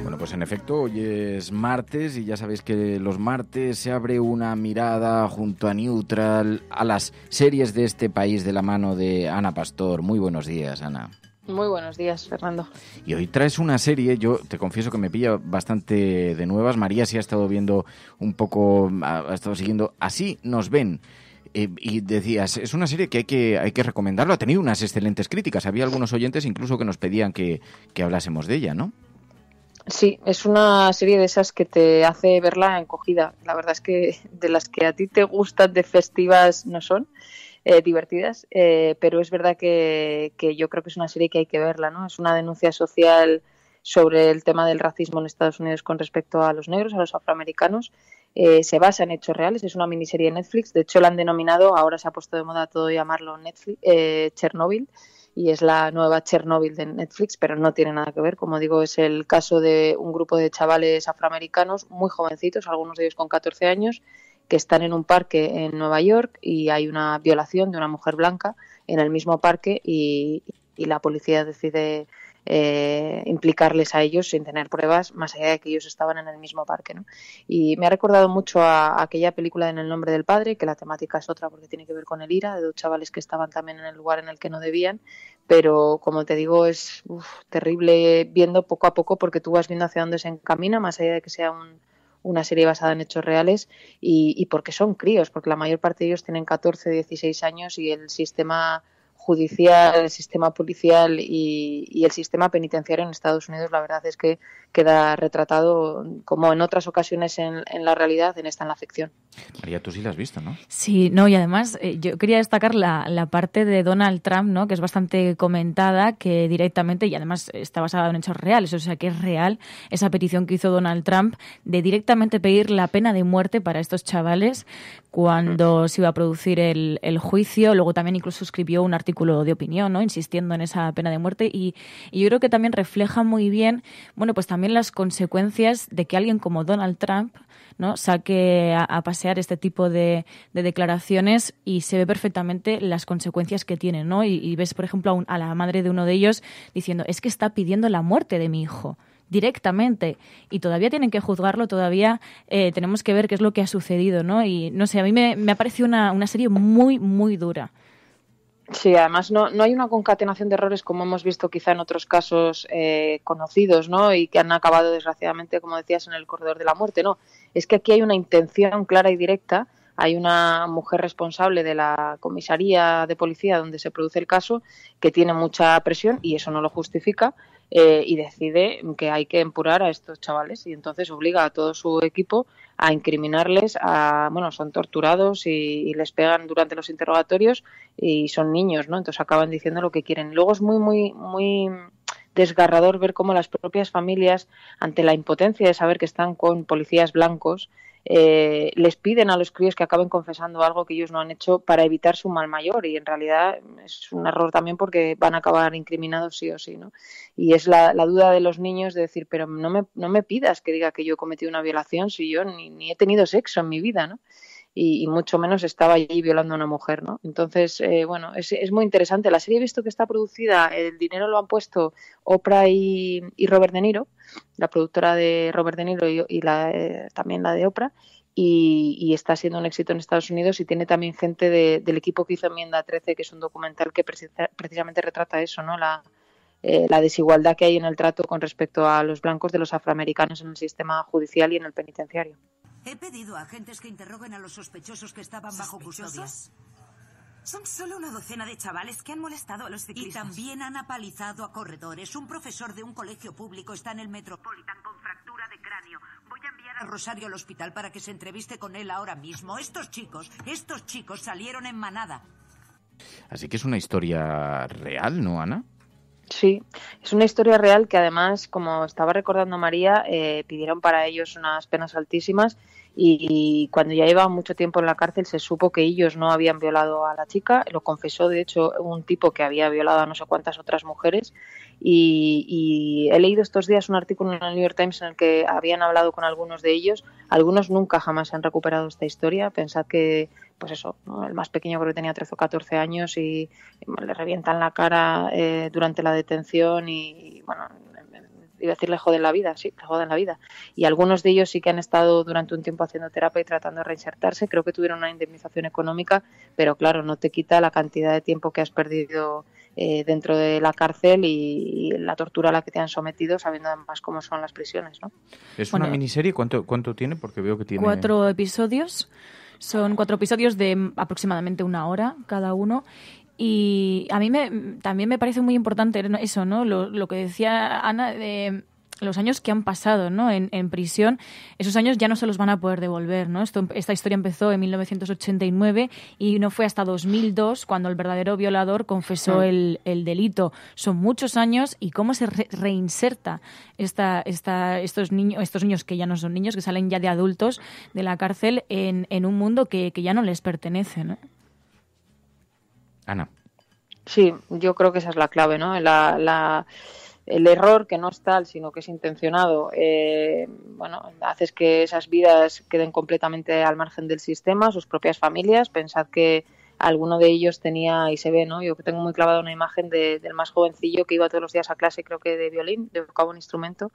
Bueno, pues en efecto, hoy es martes y ya sabéis que los martes se abre una mirada junto a Neutral a las series de este país de la mano de Ana Pastor. Muy buenos días, Ana. Muy buenos días, Fernando. Y hoy traes una serie, yo te confieso que me pilla bastante de nuevas. María sí ha estado viendo un poco, ha, estado siguiendo Así nos ven, y decías, es una serie que hay, que hay que recomendarlo, ha tenido unas excelentes críticas, había algunos oyentes incluso que nos pedían que, hablásemos de ella, ¿no? Sí, es una serie de esas que te hace verla encogida. La verdad es que de las que a ti te gustan de festivas no son eh, divertidas, eh, pero es verdad que, que, yo creo que es una serie que hay que verla, ¿no? Es una denuncia social sobre el tema del racismo en Estados Unidos con respecto a los negros, a los afroamericanos. Eh, se basa en hechos reales, es una miniserie de Netflix, de hecho la han denominado, ahora se ha puesto de moda todo llamarlo Netflix, eh, Chernobyl, y es la nueva Chernobyl de Netflix, pero no tiene nada que ver. Como digo, es el caso de un grupo de chavales afroamericanos muy jovencitos, algunos de ellos con 14 años, que están en un parque en Nueva York y hay una violación de una mujer blanca en el mismo parque y, y la policía decide eh, implicarles a ellos sin tener pruebas, más allá de que ellos estaban en el mismo parque. ¿no? Y me ha recordado mucho a, aquella película en el nombre del padre, que la temática es otra porque tiene que ver con el ira, de dos chavales que estaban también en el lugar en el que no debían, pero como te digo, es terrible viendo poco a poco porque tú vas viendo hacia dónde se encamina, más allá de que sea una serie basada en hechos reales y, y, porque son críos, porque la mayor parte de ellos tienen 14, 16 años y el sistema judicial, el sistema policial y, el sistema penitenciario en Estados Unidos, la verdad es que queda retratado como en otras ocasiones en, la realidad, en esta en la ficción. María, tú sí la has visto, ¿no? Sí, no, y además eh, yo quería destacar la, parte de Donald Trump, ¿no? Que es bastante comentada, que directamente, y además está basada en hechos reales, o sea que es real esa petición que hizo Donald Trump de directamente pedir la pena de muerte para estos chavales cuando se iba a producir el, juicio. Luego también incluso escribió un artículo de opinión, ¿no? Insistiendo en esa pena de muerte y yo creo que también refleja muy bien, bueno, pues también también las consecuencias de que alguien como Donald Trump ¿no? saque a, pasear este tipo de, declaraciones y se ve perfectamente las consecuencias que tiene. ¿no? Y, ves, por ejemplo, a, la madre de uno de ellos diciendo, es que está pidiendo la muerte de mi hijo directamente y todavía tienen que juzgarlo, todavía eh, tenemos que ver qué es lo que ha sucedido, ¿no? Y no sé, a mí me, me ha parecido una, una serie muy, muy dura. Sí, además no, no, hay una concatenación de errores como hemos visto quizá en otros casos eh, conocidos, ¿no? Y que han acabado desgraciadamente, como decías, en el corredor de la muerte. No, es que aquí hay una intención clara y directa. Hay una mujer responsable de la comisaría de policía donde se produce el caso que tiene mucha presión y eso no lo justifica eh, y decide que hay que empurar a estos chavales y entonces obliga a todo su equipo a incriminarles, a, bueno, son torturados y, les pegan durante los interrogatorios y son niños, ¿no? Entonces acaban diciendo lo que quieren. Luego es muy, muy, muy desgarrador ver cómo las propias familias, ante la impotencia de saber que están con policías blancos, eh, les piden a los críos que acaben confesando algo que ellos no han hecho para evitar su mal mayor y en realidad es un error también porque van a acabar incriminados sí o sí, ¿no? Y es la, duda de los niños de decir, pero no me, no me pidas que diga que yo he cometido una violación si yo ni, ni he tenido sexo en mi vida, ¿no? y, mucho menos estaba allí violando a una mujer, ¿no? Entonces, eh, bueno, es, es, muy interesante. La serie he visto que está producida, el dinero lo han puesto Oprah y, Robert De Niro, la productora de Robert De Niro y, la, eh, también la de Oprah, y, está siendo un éxito en Estados Unidos y tiene también gente del equipo que hizo Enmienda 13, que es un documental que precisamente retrata eso, ¿no? La, eh, la desigualdad que hay en el trato con respecto a los blancos de los afroamericanos en el sistema judicial y en el penitenciario. He pedido a agentes que interroguen a los sospechosos que estaban bajo custodia. Son solo una docena de chavales que han molestado a los ciclistas. Y también han apalizado a corredores. Un profesor de un colegio público está en el Metropolitan con fractura de cráneo. Voy a enviar a Rosario al hospital para que se entreviste con él ahora mismo. Estos chicos, estos chicos salieron en manada. Así que es una historia real, ¿no, Ana? Sí, es una historia real que además, como estaba recordando María, eh, pidieron para ellos unas penas altísimas y, cuando ya llevaba mucho tiempo en la cárcel se supo que ellos no habían violado a la chica, lo confesó de hecho un tipo que había violado a no sé cuántas otras mujeres y, y, he leído estos días un artículo en el New York Times en el que habían hablado con algunos de ellos, algunos nunca jamás han recuperado esta historia, pensad que pues eso, el más pequeño creo que tenía 13 o 14 años y, le revientan la cara eh, durante la detención y, bueno, iba a decir le joden la vida, sí, le joden la vida. Y algunos de ellos sí que han estado durante un tiempo haciendo terapia y tratando de reinsertarse, creo que tuvieron una indemnización económica, pero claro, no te quita la cantidad de tiempo que has perdido eh, dentro de la cárcel y, la tortura a la que te han sometido, sabiendo además cómo son las prisiones. ¿no? ¿Es una miniserie? ¿Cuánto, ¿Cuánto tiene? Porque veo que tiene... Cuatro episodios. Son cuatro episodios de aproximadamente una hora cada uno. Y a mí me, también me parece muy importante eso, ¿no? Lo, lo que decía Ana de los años que han pasado ¿no? En, prisión, esos años ya no se los van a poder devolver. ¿no? esta historia empezó en 1989 y no fue hasta 2002 cuando el verdadero violador confesó el, delito. Son muchos años y cómo se reinserta esta, estos, niños, estos niños que ya no son niños, que salen ya de adultos de la cárcel en, un mundo que, ya no les pertenece. Ana. Sí, yo creo que esa es la clave, ¿no? la el error que no es tal, sino que es intencionado, eh, bueno, haces que esas vidas queden completamente al margen del sistema, sus propias familias. Pensad que alguno de ellos tenía, y se ve, ¿no? Yo tengo muy clavada una imagen del más jovencillo que iba todos los días a clase, creo que de violín, de tocaba un instrumento,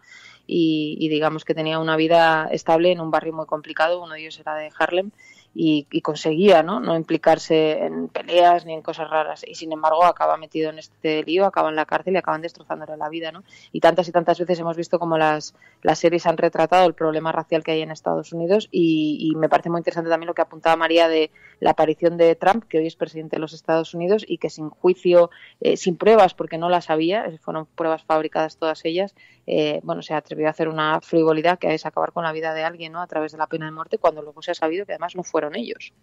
y, y, digamos que tenía una vida estable en un barrio muy complicado, uno de ellos era de Harlem, y, conseguía ¿no? implicarse en peleas ni en cosas raras. Y sin embargo acaba metido en este lío, acaba en la cárcel y acaban destrozándole la vida. ¿no? Y tantas y tantas veces hemos visto como las, las series han retratado el problema racial que hay en Estados Unidos y, me parece muy interesante también lo que apuntaba María de la aparición de Trump, que hoy es presidente de los Estados Unidos y que sin juicio, eh, sin pruebas, porque no las había, fueron pruebas fabricadas todas ellas, eh, bueno, se atrevió a hacer una frivolidad que es acabar con la vida de alguien ¿no? a través de la pena de muerte cuando luego se ha sabido que además no fue ellos.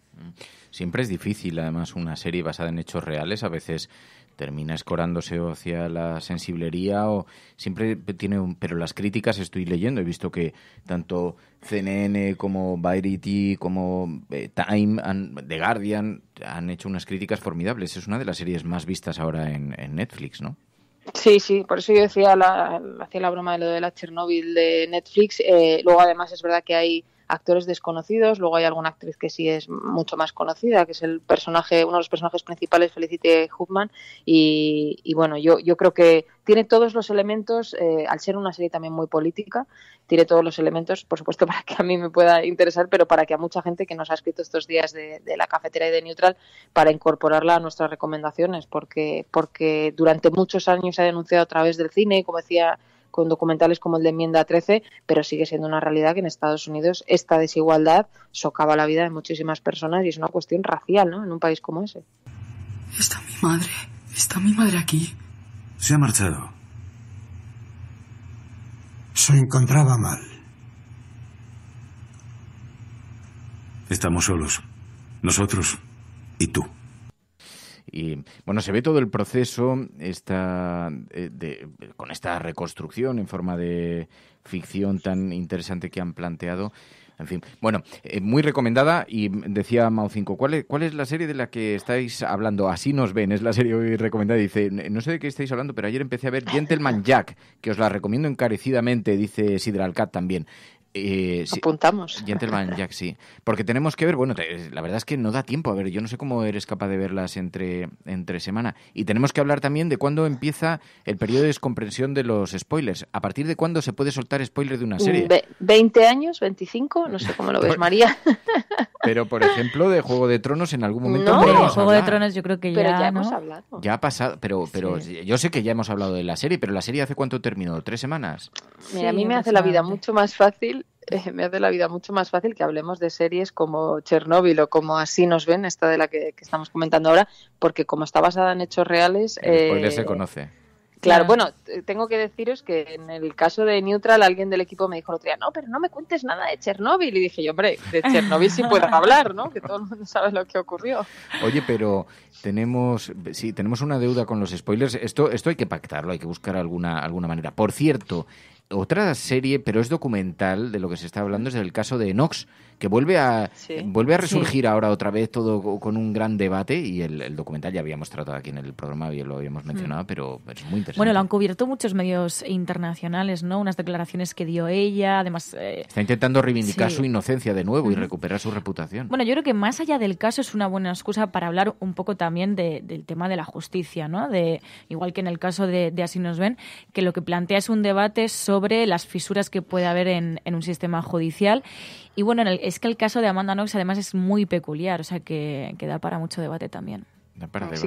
Siempre es difícil, además, una serie basada en hechos reales. A veces termina escorándose hacia la sensiblería o siempre tiene un... Pero las críticas estoy leyendo. He visto que tanto CNN como Variety como eh, Time, The Guardian han hecho unas críticas formidables. Es una de las series más vistas ahora en, Netflix, ¿no? Sí, sí, por eso yo decía, la, hacía la broma de lo de la Chernobyl de Netflix. Eh, luego, además, es verdad que hay actores desconocidos. Luego hay alguna actriz que sí es mucho más conocida, que es el personaje, uno de los personajes principales, Felicite Huffman. Y, bueno, yo, yo creo que tiene todos los elementos, eh, al ser una serie también muy política, tiene todos los elementos, por supuesto, para que a mí me pueda interesar, pero para que a mucha gente que nos ha escrito estos días de, de la cafetera y de Neutral, para incorporarla a nuestras recomendaciones, porque, porque durante muchos años se ha denunciado a través del cine, como decía con documentales como el de Enmienda 13, pero sigue siendo una realidad que en Estados Unidos esta desigualdad socava la vida de muchísimas personas y es una cuestión racial, ¿no? En un país como ese. Está mi madre. Está mi madre aquí. Se ha marchado. Se encontraba mal. Estamos solos. Nosotros y tú y bueno, se ve todo el proceso esta, eh, con esta reconstrucción en forma de ficción tan interesante que han planteado. En fin, bueno, eh, muy recomendada y decía Mau 5, ¿cuál es, la serie de la que estáis hablando? Así nos ven, es la serie hoy recomendada. Dice, no sé de qué estáis hablando, pero ayer empecé a ver Gentleman Jack, que os la recomiendo encarecidamente, dice Sidralcat también. Eh, Apuntamos. Gentleman Jack, sí. Porque tenemos que ver, bueno, la verdad es que no da tiempo. A ver, yo no sé cómo eres capaz de verlas entre, entre semana. Y tenemos que hablar también de cuándo empieza el periodo de descomprensión de los spoilers. ¿A partir de cuándo se puede soltar spoiler de una serie? ¿20 años? ¿25? No sé cómo lo ves, pues, María. Pero, por ejemplo, de Juego de Tronos en algún momento. No, Juego de Tronos yo creo que ya. hemos hablado. Ya ha pasado, pero, pero yo sé que ya hemos hablado de la serie, pero la serie hace cuánto terminó? ¿Tres semanas? Mira, a mí me hace la vida mucho más fácil eh, me hace la vida mucho más fácil que hablemos de series como Chernóbil o como Así nos ven, esta de la que, estamos comentando ahora, porque como está basada en hechos reales... Eh, se conoce. Claro, bueno, eh, tengo que deciros que en el caso de Neutral alguien del equipo me dijo el otro no, pero no me cuentes nada de Chernóbil. Y dije yo, hombre, de Chernóbil sí puedo hablar, ¿no? Que todo el mundo sabe lo que ocurrió. Oye, pero tenemos, sí, tenemos una deuda con los spoilers. Esto, esto hay que pactarlo, hay que buscar alguna, alguna manera. Por cierto, otra serie, pero es documental, de lo que se está hablando, es del caso de Enox, que vuelve a, vuelve a resurgir ahora otra vez todo con un gran debate y el, documental ya habíamos tratado aquí en el programa, y lo habíamos mm. mencionado, pero es muy interesante. Bueno, lo han cubierto muchos medios internacionales, ¿no? Unas declaraciones que dio ella, además... Eh, está intentando reivindicar su inocencia de nuevo y recuperar su reputación. Bueno, yo creo que más allá del caso es una buena excusa para hablar un poco también del tema de la justicia, ¿no? De, igual que en el caso de Así nos ven, que lo que plantea es un debate sobre sobre las fisuras que puede haber en, un sistema judicial. Y bueno, es que el caso de Amanda Knox además es muy peculiar, o sea que, da para mucho debate también. Es,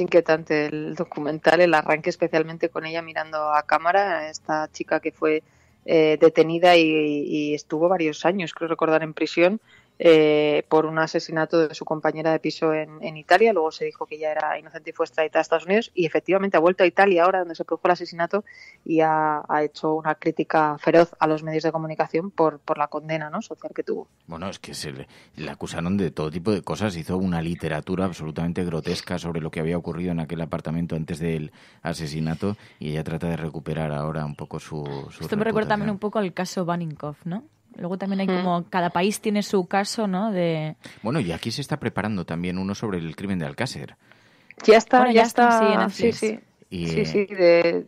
inquietante el documental, el arranque especialmente con ella mirando a cámara, esta chica que fue eh, detenida y, y, estuvo varios años, creo recordar, en prisión eh, por un asesinato de su compañera de piso en, Italia. Luego se dijo que ella era inocente y fue extraditada a Estados Unidos. Y efectivamente ha vuelto a Italia ahora, donde se produjo el asesinato, y ha, hecho una crítica feroz a los medios de comunicación por, por la condena ¿no? social que tuvo. Bueno, es que se le, acusaron de todo tipo de cosas. Hizo una literatura absolutamente grotesca sobre lo que había ocurrido en aquel apartamento antes del asesinato y ella trata de recuperar ahora un poco su. su Esto me recuerda también un poco al caso Vaninkoff, ¿no? Luego también hay como, cada país tiene su caso, ¿no? De... Bueno, y aquí se está preparando también uno sobre el crimen de Alcácer. Ya está, ya, está. sí, sí sí, eh,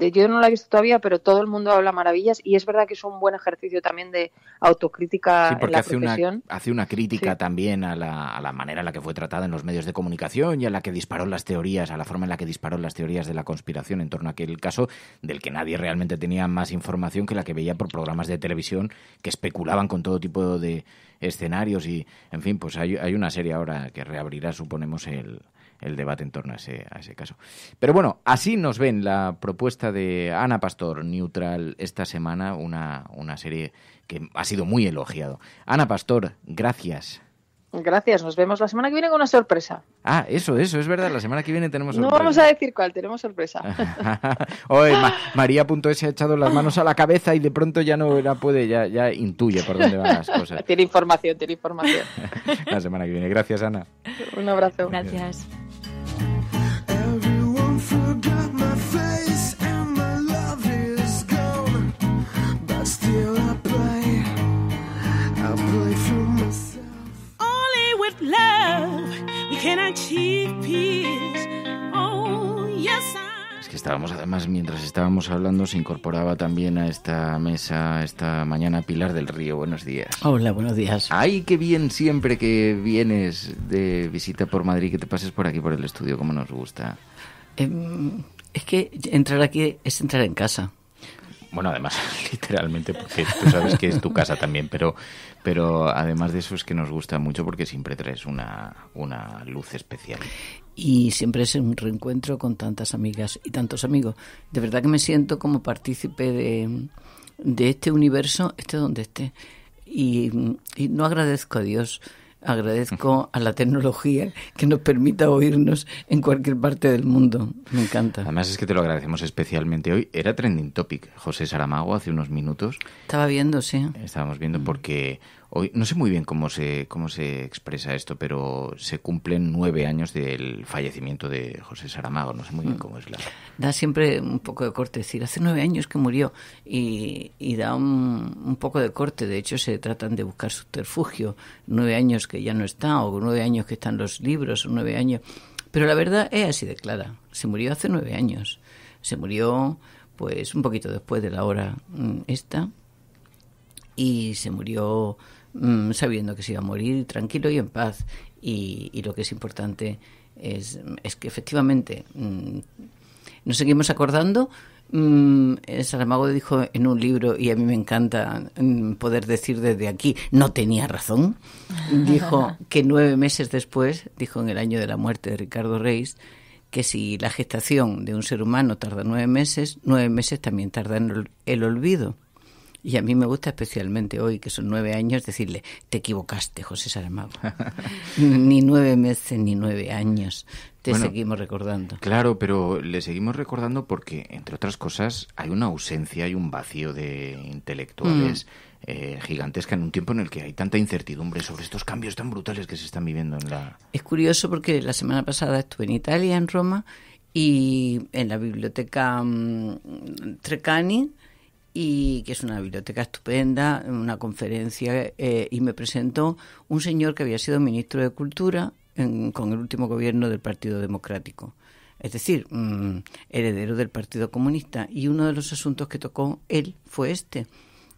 sí, yo no la he visto todavía, pero todo el mundo habla maravillas y es verdad que es un buen ejercicio también de autocrítica la hace Una, hace una crítica también a la, manera en la que fue tratada en los medios de comunicación y a la que disparó las teorías, a la forma en la que disparó las teorías de la conspiración en torno a aquel caso del que nadie realmente tenía más información que la que veía por programas de televisión que especulaban con todo tipo de escenarios y, en fin, pues hay una serie ahora que reabrirá, suponemos, el, el debate en torno a ese, caso. Pero bueno, así nos ven la propuesta de Ana Pastor, Neutral, esta semana, una, una serie que ha sido muy elogiado. Ana Pastor, gracias. Gracias, nos vemos la semana que viene con una sorpresa. Ah, eso, eso, es verdad, la semana que viene tenemos sorpresa. No vamos a decir cuál, tenemos sorpresa. Hoy Punto María.es ha echado las manos a la cabeza y de pronto ya no la puede, ya, ya intuye por dónde van las cosas. Tiene información, tiene información. la semana que viene. Gracias, Ana. Un abrazo. Gracias. Oh, es que estábamos, además, mientras estábamos hablando, se incorporaba también a esta mesa esta mañana Pilar del Río. Buenos días. Hola, buenos días. Ay, qué bien siempre que vienes de visita por Madrid, que te pases por aquí, por el estudio, como nos gusta. Em, es que entrar aquí es entrar en casa. Bueno, además, literalmente, porque tú sabes que es tu casa también, pero, pero además de eso es que nos gusta mucho porque siempre traes una, una luz especial. Y siempre es un reencuentro con tantas amigas y tantos amigos. De verdad que me siento como partícipe de, este universo, este donde esté. Y, y no agradezco a Dios agradezco a la tecnología que nos permita oírnos en cualquier parte del mundo. Me encanta. Además es que te lo agradecemos especialmente hoy. Era trending topic José Saramago hace unos minutos. Estaba viendo, sí. Estábamos viendo porque no sé muy bien cómo se, cómo se expresa esto, pero se cumplen nueve años del fallecimiento de José Saramago. No sé muy bien mm. cómo es la. Da siempre un poco de corte, decir, hace nueve años que murió y, y da un, un, poco de corte. De hecho, se tratan de buscar subterfugio. Nueve años que ya no está, o nueve años que están los libros, o nueve años. Pero la verdad es así de clara. Se murió hace nueve años. Se murió, pues, un poquito después de la hora mm, esta. Y se murió Mm, sabiendo que se iba a morir tranquilo y en paz. Y, lo que es importante es, es que efectivamente mm, nos seguimos acordando. Mm, el eh, Saramago dijo en un libro, y a mí me encanta poder decir desde aquí, no tenía razón, dijo que nueve meses después, dijo en el año de la muerte de Ricardo Reis, que si la gestación de un ser humano tarda nueve meses, nueve meses también tarda en el olvido. Y a mí me gusta especialmente hoy, que son nueve años, decirle, te equivocaste, José Saramago. ni nueve meses, ni nueve años. Te seguimos recordando. Claro, pero le seguimos recordando porque, entre otras cosas, hay una ausencia, y un vacío de intelectuales. Mm. Eh, gigantesca en un tiempo en el que hay tanta incertidumbre sobre estos cambios tan brutales que se están viviendo en la... Es curioso porque la semana pasada estuve en Italia, en Roma, y en la biblioteca mm, Trecani y que es una biblioteca estupenda, una conferencia, eh, y me presentó un señor que había sido ministro de Cultura con el último gobierno del Partido Democrático, es decir, mm, heredero del Partido Comunista, y uno de los asuntos que tocó él fue este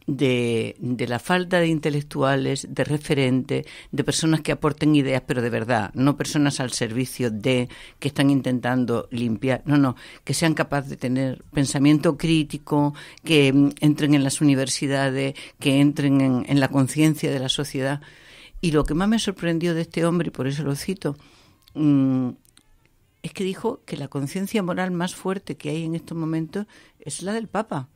de, de, la falta de intelectuales, de referentes, de personas que aporten ideas, pero de verdad, no personas al servicio de que están intentando limpiar, no, no, que sean capaces de tener pensamiento crítico, que entren en las universidades, que entren en, la conciencia de la sociedad. Y lo que más me sorprendió de este hombre, y por eso lo cito, mm, es que dijo que la conciencia moral más fuerte que hay en estos momentos es la del Papa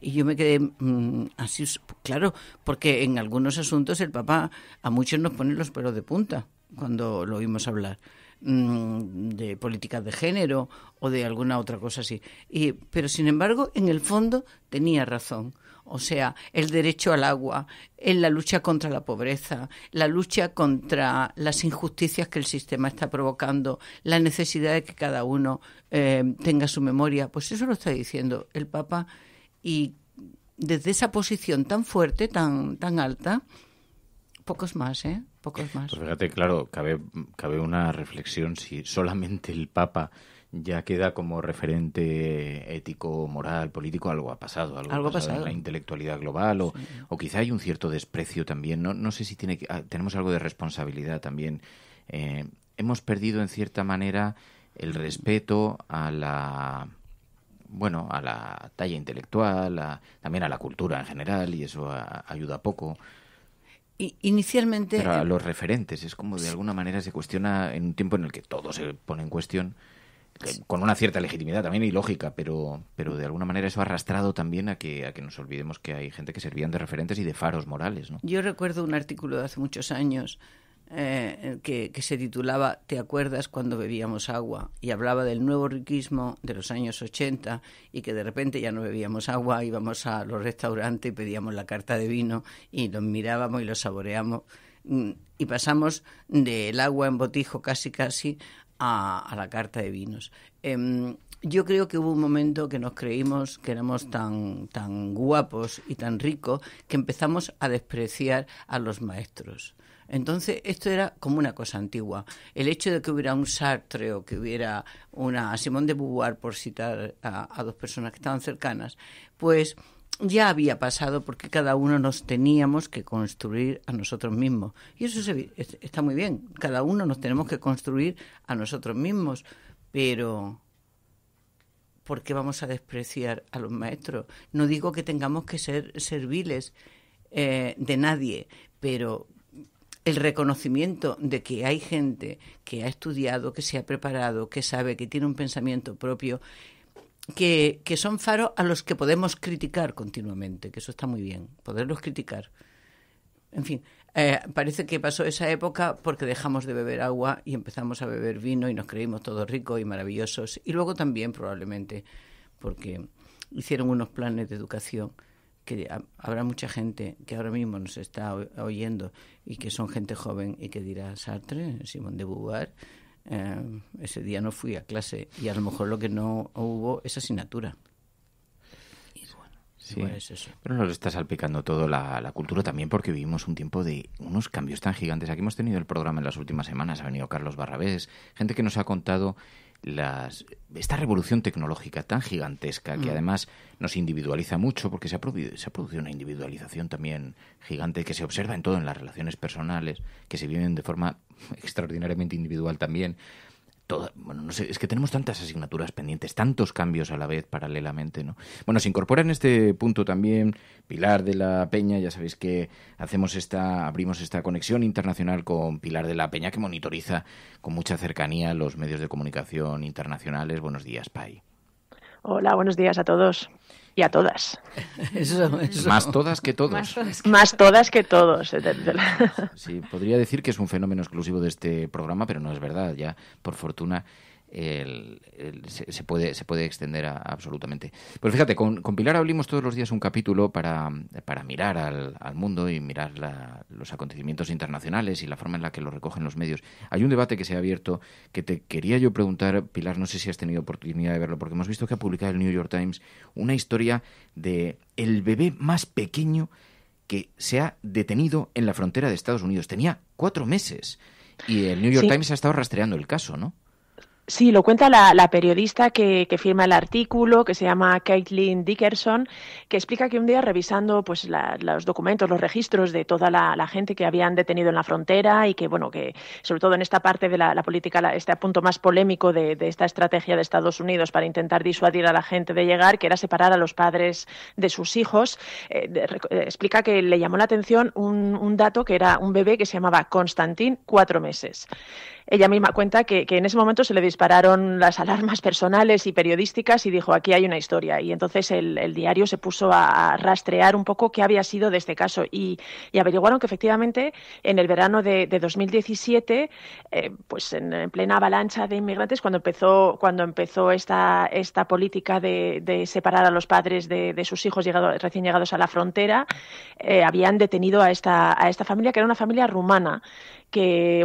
y yo me quedé mm, así, claro, porque en algunos asuntos el Papa a muchos nos pone los pelos de punta cuando lo oímos hablar mm, de políticas de género o de alguna otra cosa así. Y, pero sin embargo, en el fondo tenía razón. O sea, el derecho al agua, en la lucha contra la pobreza, la lucha contra las injusticias que el sistema está provocando, la necesidad de que cada uno eh, tenga su memoria, pues eso lo está diciendo el Papa y desde esa posición tan fuerte, tan, tan alta, pocos más, ¿eh? Pocos más. Pues fíjate, claro, cabe, cabe una reflexión si solamente el Papa ya queda como referente ético, moral, político, algo ha pasado, algo, ha pasado, en la intelectualidad global o, quizá hay un cierto desprecio también, no, no sé si tiene ah, tenemos algo de responsabilidad también. Eh, hemos perdido en cierta manera el respeto a la bueno, a la talla intelectual, también a la cultura en general, y eso ayuda poco. Y inicialmente. a los referentes, es como de alguna manera se cuestiona en un tiempo en el que todo se pone en cuestión, con una cierta legitimidad también y lógica, pero, pero de alguna manera eso ha arrastrado también a que, a que nos olvidemos que hay gente que servían de referentes y de faros morales. ¿no? Yo recuerdo un artículo de hace muchos años eh, que, se titulaba ¿Te acuerdas cuando bebíamos agua? y hablaba del nuevo riquismo de los años 80 y que de repente ya no bebíamos agua, íbamos a los restaurantes y pedíamos la carta de vino y los mirábamos y los saboreamos mm, y pasamos del agua en botijo casi casi a, la carta de vinos. Em, yo creo que hubo un momento que nos creímos que éramos tan, tan guapos y tan ricos que empezamos a despreciar a los maestros. Entonces, esto era como una cosa antigua. El hecho de que hubiera un Sartre o que hubiera una Simón de Beauvoir, por citar a, dos personas que estaban cercanas, pues ya había pasado porque cada uno nos teníamos que construir a nosotros mismos. Y eso se, está muy bien, cada uno nos tenemos que construir a nosotros mismos, pero ¿por qué vamos a despreciar a los maestros? No digo que tengamos que ser serviles eh, de nadie, pero el reconocimiento de que hay gente que ha estudiado, que se ha preparado, que sabe, que tiene un pensamiento propio, que, que son faros a los que podemos criticar continuamente, que eso está muy bien, poderlos criticar. En fin, eh, parece que pasó esa época porque dejamos de beber agua y empezamos a beber vino y nos creímos todos ricos y maravillosos. Y luego también probablemente porque hicieron unos planes de educación que habrá mucha gente que ahora mismo nos está oyendo y que son gente joven y que dirá Sartre, Simón de Beauvoir. Eh, ese día no fui a clase y a lo mejor lo que no hubo es asignatura. Y Bueno, es eso. Pero nos está salpicando todo la, la, cultura también porque vivimos un tiempo de unos cambios tan gigantes. Aquí hemos tenido el programa en las últimas semanas, ha venido Carlos Barrabés, gente que nos ha contado esta revolución tecnológica tan gigantesca que mm. además nos individualiza mucho porque se ha, se ha producido una individualización también gigante que se observa en todo en las relaciones personales que se viven de forma extraordinariamente individual también bueno, no sé, es que tenemos tantas asignaturas pendientes, tantos cambios a la vez paralelamente, ¿no? Bueno, se incorpora en este punto también Pilar de la Peña, ya sabéis que hacemos esta, abrimos esta conexión internacional con Pilar de la Peña que monitoriza con mucha cercanía los medios de comunicación internacionales. Buenos días, Pai. Hola, buenos días a todos y a todas. Más todas que todos. Más todas que, Más todas que todos. Eh, sí, podría decir que es un fenómeno exclusivo de este programa, pero no es verdad. Ya, por fortuna, el, se, puede, se puede extender absolutamente. Pues fíjate, con, Pilar abrimos todos los días un capítulo para, para mirar al, mundo y mirar los acontecimientos internacionales y la forma en la que lo recogen los medios. Hay un debate que se ha abierto que te quería yo preguntar, Pilar, no sé si has tenido oportunidad de verlo, porque hemos visto que ha publicado el New York Times una historia de el bebé más pequeño que se ha detenido en la frontera de Estados Unidos. Tenía cuatro meses. Y el New York Times ha estado rastreando el caso, ¿no? Sí, lo cuenta la, periodista que, firma el artículo, que se llama Caitlin Dickerson, que explica que un día revisando pues, los documentos, los registros de toda la, gente que habían detenido en la frontera y que, bueno, que sobre todo en esta parte de la, política, este punto más polémico de, esta estrategia de Estados Unidos para intentar disuadir a la gente de llegar, que era separar a los padres de sus hijos, eh, eh, explica que le llamó la atención un, un dato que era un bebé que se llamaba Constantín, cuatro meses ella misma cuenta que, en ese momento se le dispararon las alarmas personales y periodísticas y dijo, aquí hay una historia. Y entonces el, diario se puso a, rastrear un poco qué había sido de este caso y, averiguaron que efectivamente en el verano de, 2017, eh, pues en, plena avalancha de inmigrantes, cuando empezó, cuando empezó esta, esta política de, separar a los padres de, sus hijos recién llegados a la frontera, eh, habían detenido a esta, a esta familia, que era una familia rumana,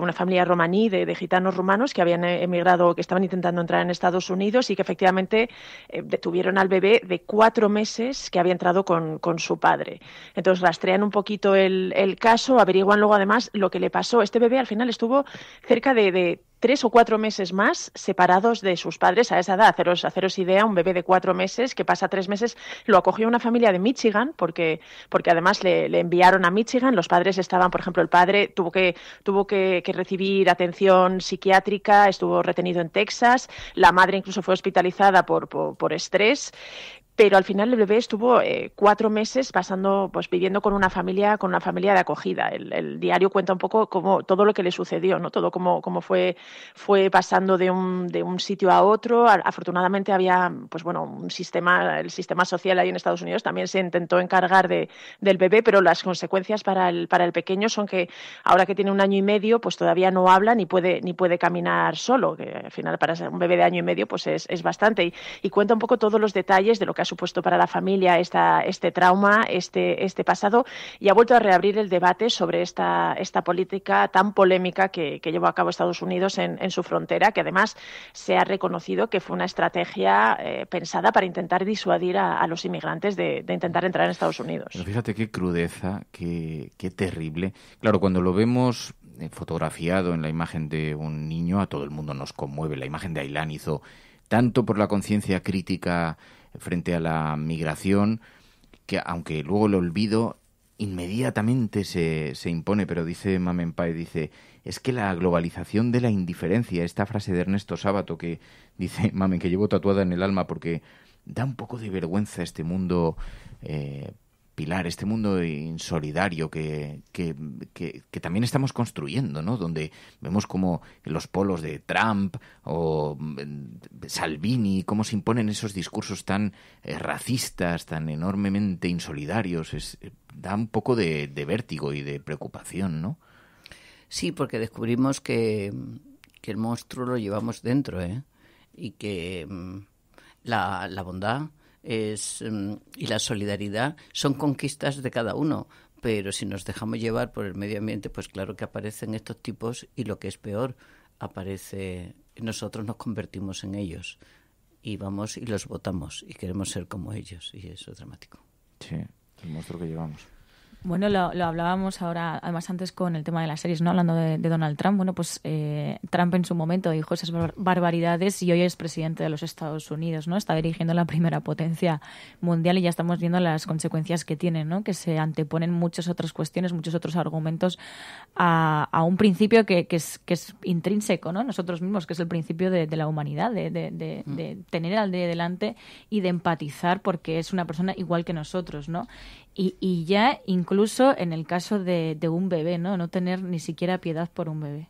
una familia romaní de, gitanos rumanos que habían eh, emigrado, que estaban intentando entrar en Estados Unidos y que efectivamente eh, detuvieron al bebé de cuatro meses que había entrado con, con su padre. Entonces rastrean un poquito el, caso, averiguan luego además lo que le pasó. Este bebé al final estuvo cerca de tres o cuatro meses más separados de sus padres a esa edad. Haceros, haceros idea, un bebé de cuatro meses que pasa tres meses, lo acogió una familia de Michigan, porque, porque además le, enviaron a Michigan, los padres estaban, por ejemplo, el padre tuvo que, tuvo que, recibir atención psiquiátrica, estuvo retenido en Texas, la madre incluso fue hospitalizada por, por estrés pero al final el bebé estuvo eh, cuatro meses pasando, pues viviendo con una familia, con una familia de acogida. El, diario cuenta un poco todo lo que le sucedió, ¿no? Todo cómo, fue, fue pasando de un, de un sitio a otro. Afortunadamente había, pues bueno, un sistema, el sistema social ahí en Estados Unidos también se intentó encargar de, del bebé, pero las consecuencias para el, para el pequeño son que ahora que tiene un año y medio, pues todavía no habla ni puede, ni puede caminar solo, que al final para un bebé de año y medio, pues es, bastante. Y, y cuenta un poco todos los detalles de lo que ha supuesto para la familia esta, este trauma, este, este pasado, y ha vuelto a reabrir el debate sobre esta, esta política tan polémica que, llevó a cabo Estados Unidos en, en, su frontera, que además se ha reconocido que fue una estrategia eh, pensada para intentar disuadir a, los inmigrantes de, de, intentar entrar en Estados Unidos. fíjate qué crudeza, qué, qué terrible. Claro, cuando lo vemos eh, fotografiado en la imagen de un niño, a todo el mundo nos conmueve. La imagen de Ailán hizo tanto por la conciencia crítica frente a la migración, que aunque luego lo olvido inmediatamente se, se impone, pero dice Pai, dice, es que la globalización de la indiferencia, esta frase de Ernesto Sábato que dice, Mamen, que llevo tatuada en el alma porque da un poco de vergüenza este mundo eh, este mundo insolidario que, que, también estamos construyendo, ¿no? Donde vemos como los polos de Trump o mm, Salvini, cómo se imponen esos discursos tan eh, racistas, tan enormemente insolidarios, eh, da un poco de, vértigo y de preocupación, ¿no? Sí, porque descubrimos que, el monstruo lo llevamos dentro, ¿eh? Y que mm, la bondad es, mm, y la solidaridad son conquistas de cada uno. Pero si nos dejamos llevar por el medio ambiente, pues claro que aparecen estos tipos y lo que es peor, aparece nosotros nos convertimos en ellos y vamos y los votamos y queremos ser como ellos y eso es dramático. Sí, el monstruo que llevamos. Bueno, lo, hablábamos ahora, además antes con el tema de las series, ¿no? Hablando de, Donald Trump. Bueno, pues eh, Trump en su momento dijo esas barbaridades y hoy es presidente de los Estados Unidos, ¿no? Está dirigiendo la primera potencia mundial y ya estamos viendo las consecuencias que tiene, ¿no? Que se anteponen muchas otras cuestiones, muchos otros argumentos a, un principio que, que, es, intrínseco, ¿no? Nosotros mismos, que es el principio de, la humanidad, de, mm. de tener al de delante y de empatizar porque es una persona igual que nosotros, ¿no? Y, ya incluso en el caso de, un bebé, ¿no? No tener ni siquiera piedad por un bebé.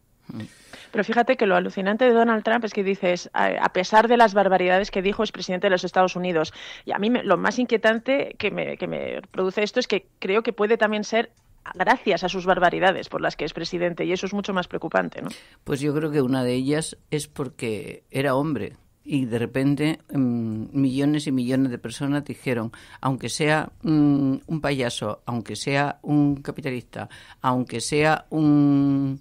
Pero fíjate que lo alucinante de Donald Trump es que dices, a pesar de las barbaridades que dijo, es presidente de los Estados Unidos. Y a mí lo más inquietante que me, que me produce esto es que creo que puede también ser gracias a sus barbaridades por las que es presidente. Y eso es mucho más preocupante, ¿no? Pues yo creo que una de ellas es porque era hombre y de repente em, millones y millones de personas dijeron, aunque sea mm, un payaso, aunque sea un capitalista, aunque sea un,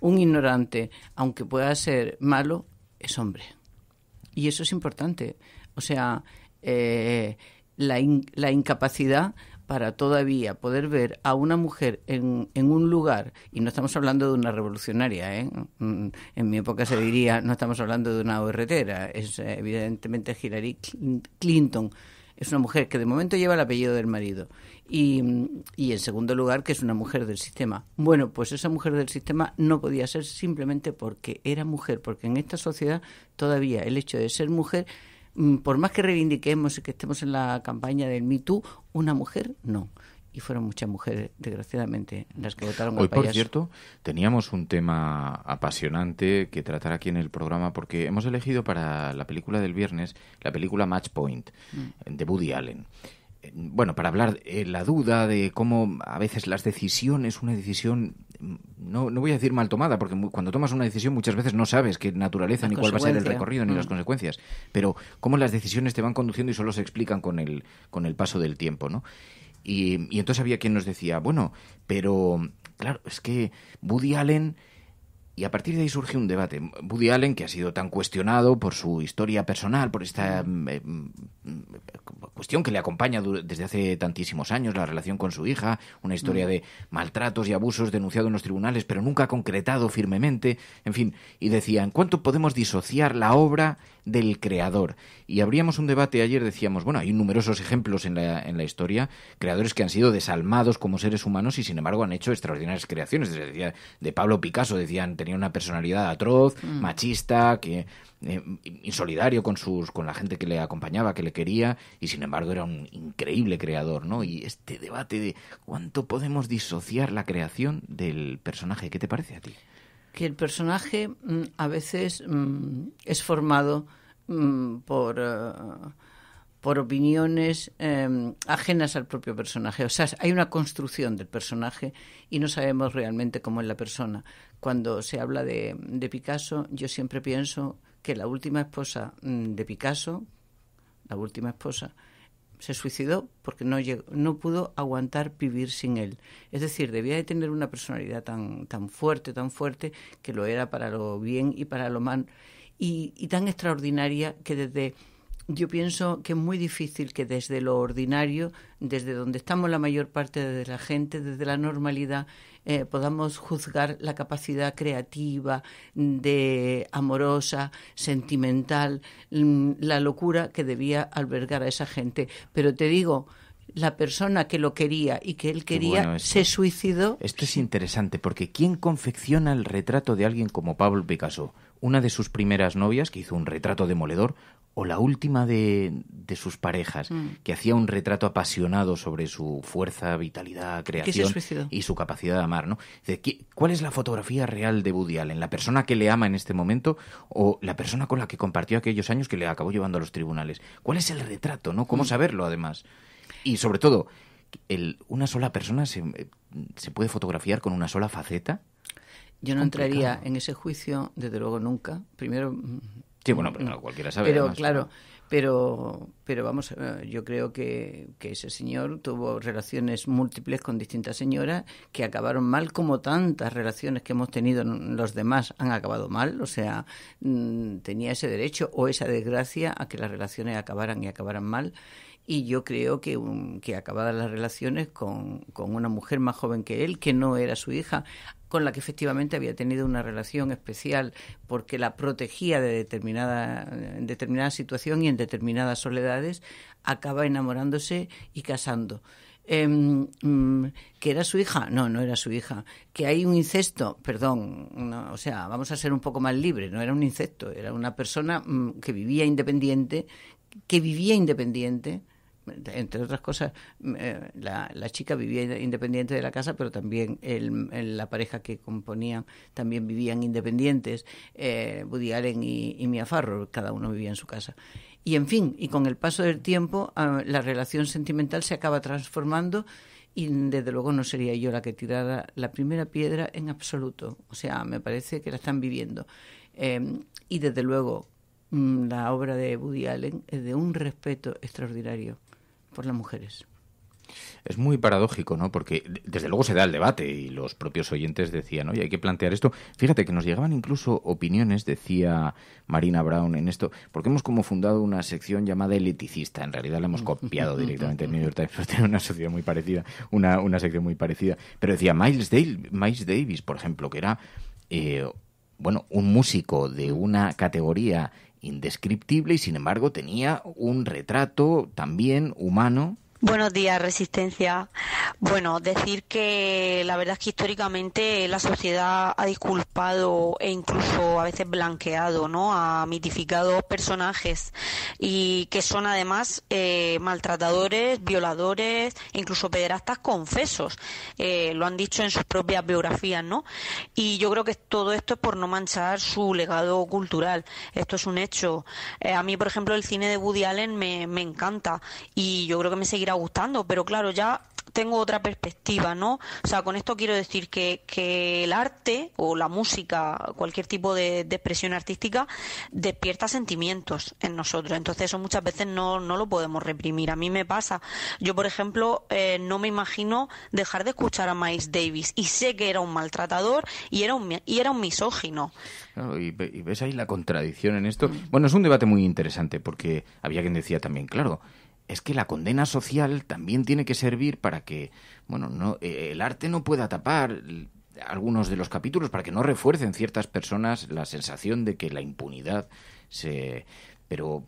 un ignorante, aunque pueda ser malo, es hombre. Y eso es importante. O sea, eh, la, la incapacidad para todavía poder ver a una mujer en, un lugar, y no estamos hablando de una revolucionaria, ¿eh? mm, mm, en mi época se diría, no estamos hablando de una horretera, es eh, evidentemente Hillary Clinton, es una mujer que de momento lleva el apellido del marido, y, y en segundo lugar que es una mujer del sistema. Bueno, pues esa mujer del sistema no podía ser simplemente porque era mujer, porque en esta sociedad todavía el hecho de ser mujer Mm, por más que reivindiquemos y que estemos en la campaña del Me Too, una mujer no. Y fueron muchas mujeres, desgraciadamente, las que votaron al por cierto, teníamos un tema apasionante que tratar aquí en el programa porque hemos elegido para la película del viernes la película Match Point mm. de Woody Allen bueno, para hablar eh, la duda de cómo a veces las decisiones, una decisión, mm, no, no voy a decir mal tomada, porque cuando tomas una decisión muchas veces no sabes qué naturaleza, ni cuál va a ser el recorrido, ni las mm. consecuencias, pero cómo las decisiones te van conduciendo y solo se explican con el, con el paso del tiempo, ¿no? Y, y entonces había quien nos decía, bueno, pero claro, es que Woody Allen y a partir de ahí surge un debate. Woody Allen, que ha sido tan cuestionado por su historia personal, por esta mm, eh, mm, eh, cuestión que le acompaña desde hace tantísimos años, la relación con su hija, una historia mm. de maltratos y abusos denunciado en los tribunales, pero nunca concretado firmemente, en fin, y decía en ¿cuánto podemos disociar la obra del creador. Y habríamos un debate ayer, decíamos, bueno, hay numerosos ejemplos en la, en la historia, creadores que han sido desalmados como seres humanos y sin embargo han hecho extraordinarias creaciones. Decía, de Pablo Picasso decían, tenía una personalidad atroz, mm. machista, que eh, insolidario con sus con la gente que le acompañaba, que le quería y sin embargo era un increíble creador, ¿no? Y este debate de cuánto podemos disociar la creación del personaje, ¿qué te parece a ti? que el personaje mm, a veces mm, es formado mm, eh, por, opiniones em, ajenas al propio personaje. O sea, hay una construcción del personaje y no sabemos realmente cómo es la persona. Cuando se habla de, de Picasso, yo siempre pienso que la última esposa de Picasso, la última esposa, se suicidó porque no, no pudo aguantar vivir sin él. Es decir, debía de tener una personalidad tan, tan fuerte, tan fuerte, que lo era para lo bien y para lo mal, y, y tan extraordinaria que desde... Yo pienso que es muy difícil que desde lo ordinario, desde donde estamos la mayor parte de la gente, desde la normalidad, eh, podamos juzgar la capacidad creativa, mm, de amorosa, sentimental, mm, la locura que debía albergar a esa gente. Pero te digo, la persona que lo quería y que él quería se suicidó. Esto es interesante porque ¿quién confecciona el retrato de alguien como Pablo Picasso? Una de sus primeras novias, que hizo un retrato demoledor, o la última de, sus parejas, mm. que hacía un retrato apasionado sobre su fuerza, vitalidad, creación y su capacidad de amar, ¿no? ¿Cuál es la fotografía real de Woody Allen? ¿La persona que le ama en este momento o la persona con la que compartió aquellos años que le acabó llevando a los tribunales? ¿Cuál es el retrato, no? ¿Cómo mm. saberlo, además? Y sobre todo, el, ¿una sola persona se, puede fotografiar con una sola faceta? Yo no entraría en ese juicio, desde luego nunca. Primero, bueno, pero mm. cualquiera sabe. Pero claro, pero, pero vamos, eh, yo creo que, ese señor tuvo relaciones múltiples con distintas señoras que acabaron mal, como tantas relaciones que hemos tenido los demás han acabado mal. O sea, mm, tenía ese derecho o esa desgracia a que las relaciones acabaran y acabaran mal. Y yo creo que, un, que acabadas las relaciones con, con, una mujer más joven que él, que no era su hija, con la que efectivamente había tenido una relación especial porque la protegía de determinada, en determinada situación y en determinadas soledades, acaba enamorándose y casando. Em, mm, que era su hija, no, no era su hija, que hay un incesto, perdón, o sea, vamos a ser un poco más libres, no era un incesto, era una persona mm, que vivía independiente, que vivía independiente, entre otras cosas, mm, eh, la, chica vivía independiente de la casa, pero también el, la pareja que componían también vivían independientes, eh, Woody Allen y, Mia Farrow, cada uno vivía en su casa. Y en fin, y con el paso del tiempo, ah, la relación sentimental se acaba transformando y desde luego no sería yo la que tirara la primera piedra en absoluto. O sea, me parece que la están viviendo. Em, y desde luego, mm, la obra de Woody Allen es de un respeto extraordinario por las mujeres. Es muy paradójico, ¿no? Porque desde luego se da el debate y los propios oyentes decían, oye, hay que plantear esto. Fíjate que nos llegaban incluso opiniones, decía Marina Brown en esto, porque hemos como fundado una sección llamada eliticista. En realidad la hemos copiado directamente en New York Times, pero tiene una muy parecida, una, una sección muy parecida. Pero decía Miles, Miles Davis, por ejemplo, que era... Eh, bueno, un músico de una categoría indescriptible y sin embargo tenía un retrato también humano Buenos días, Resistencia. Bueno, decir que la verdad es que históricamente la sociedad ha disculpado e incluso a veces blanqueado, ¿no? Ha mitificado personajes y que son además eh, maltratadores, violadores, incluso pederastas confesos. Eh, lo han dicho en sus propias biografías, ¿no? Y yo creo que todo esto es por no manchar su legado cultural. Esto es un hecho. Eh, a mí, por ejemplo, el cine de Woody Allen me, me encanta y yo creo que me seguirá gustando, pero claro, ya tengo otra perspectiva, ¿no? O sea, con esto quiero decir que, el arte o la música, cualquier tipo de, expresión artística, despierta sentimientos en nosotros. Entonces eso muchas veces no, lo podemos reprimir. A mí me pasa. Yo, por ejemplo, eh, no me imagino dejar de escuchar a Miles Davis y sé que era un maltratador y era un, y era un misógino. y ves ahí la contradicción en esto. Bueno, es un debate muy interesante porque había quien decía también, claro, es que la condena social también tiene que servir para que, bueno, no, eh, el arte no pueda tapar algunos de los capítulos para que no refuercen ciertas personas la sensación de que la impunidad se... Pero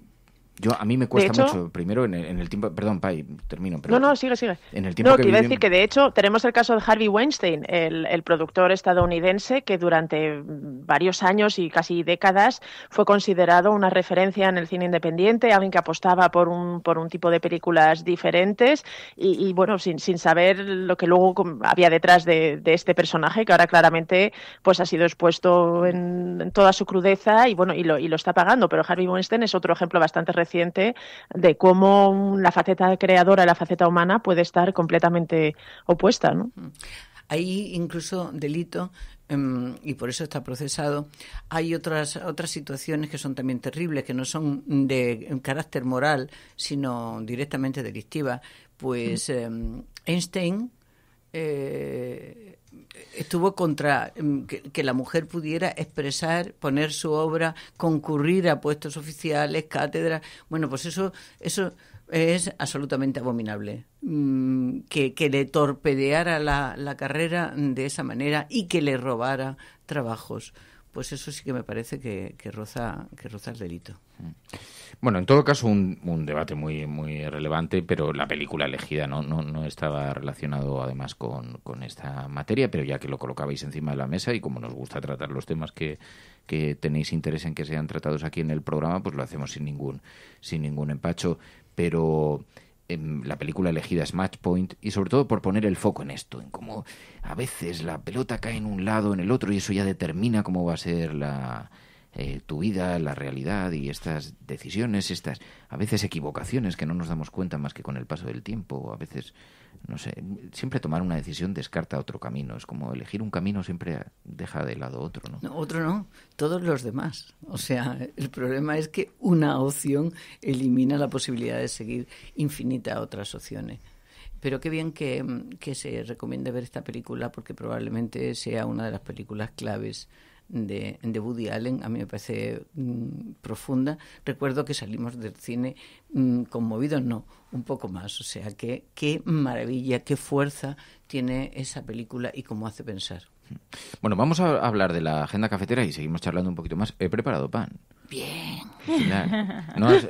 yo, a mí me cuesta mucho, primero en el, tiempo, perdón, Pai, termino. no, no, sigue, sigue. En el tiempo no, que, decir que de hecho tenemos el caso de Harvey Weinstein, el, productor estadounidense que durante varios años y casi décadas fue considerado una referencia en el cine independiente, alguien que apostaba por un, por un tipo de películas diferentes y, bueno, sin, sin saber lo que luego había detrás de, este personaje que ahora claramente pues ha sido expuesto en, toda su crudeza y bueno, y lo, y lo está pagando, pero Harvey Weinstein es otro ejemplo bastante reciente de cómo la faceta creadora y la faceta humana puede estar completamente opuesta. ¿no? Mm. Hay incluso delito em, y por eso está procesado. Hay otras otras situaciones que son también terribles, que no son de carácter moral, sino directamente delictivas. Pues em, Einstein eh, estuvo contra mm, que, la mujer pudiera expresar, poner su obra, concurrir a puestos oficiales, cátedras. Bueno, pues eso, eso es absolutamente abominable. Mm, que, que, le torpedeara la, la carrera de esa manera y que le robara trabajos pues eso sí que me parece que, roza, que el delito. Bueno, en todo caso, un, un debate muy, muy relevante, pero la película elegida no, estaba relacionado además con, esta materia, pero ya que lo colocabais encima de la mesa y como nos gusta tratar los temas que, que tenéis interés en que sean tratados aquí en el programa, pues lo hacemos sin ningún, sin ningún empacho. Pero la película elegida es Matchpoint y sobre todo por poner el foco en esto, en cómo a veces la pelota cae en un lado, en el otro y eso ya determina cómo va a ser la, eh, tu vida, la realidad y estas decisiones, estas a veces equivocaciones que no nos damos cuenta más que con el paso del tiempo, a veces no sé, siempre tomar una decisión descarta otro camino. Es como elegir un camino siempre deja de lado otro, ¿no? no otro no, todos los demás. O sea, el problema es que una opción elimina la posibilidad de seguir infinita otras opciones. Pero qué bien que, que se recomiende ver esta película porque probablemente sea una de las películas claves de, de Woody Allen, a mí me parece mm, profunda. Recuerdo que salimos del cine mm, conmovidos, no, un poco más. O sea, que qué maravilla, qué fuerza tiene esa película y cómo hace pensar. Bueno, vamos a hablar de la agenda cafetera y seguimos charlando un poquito más. He preparado pan bien.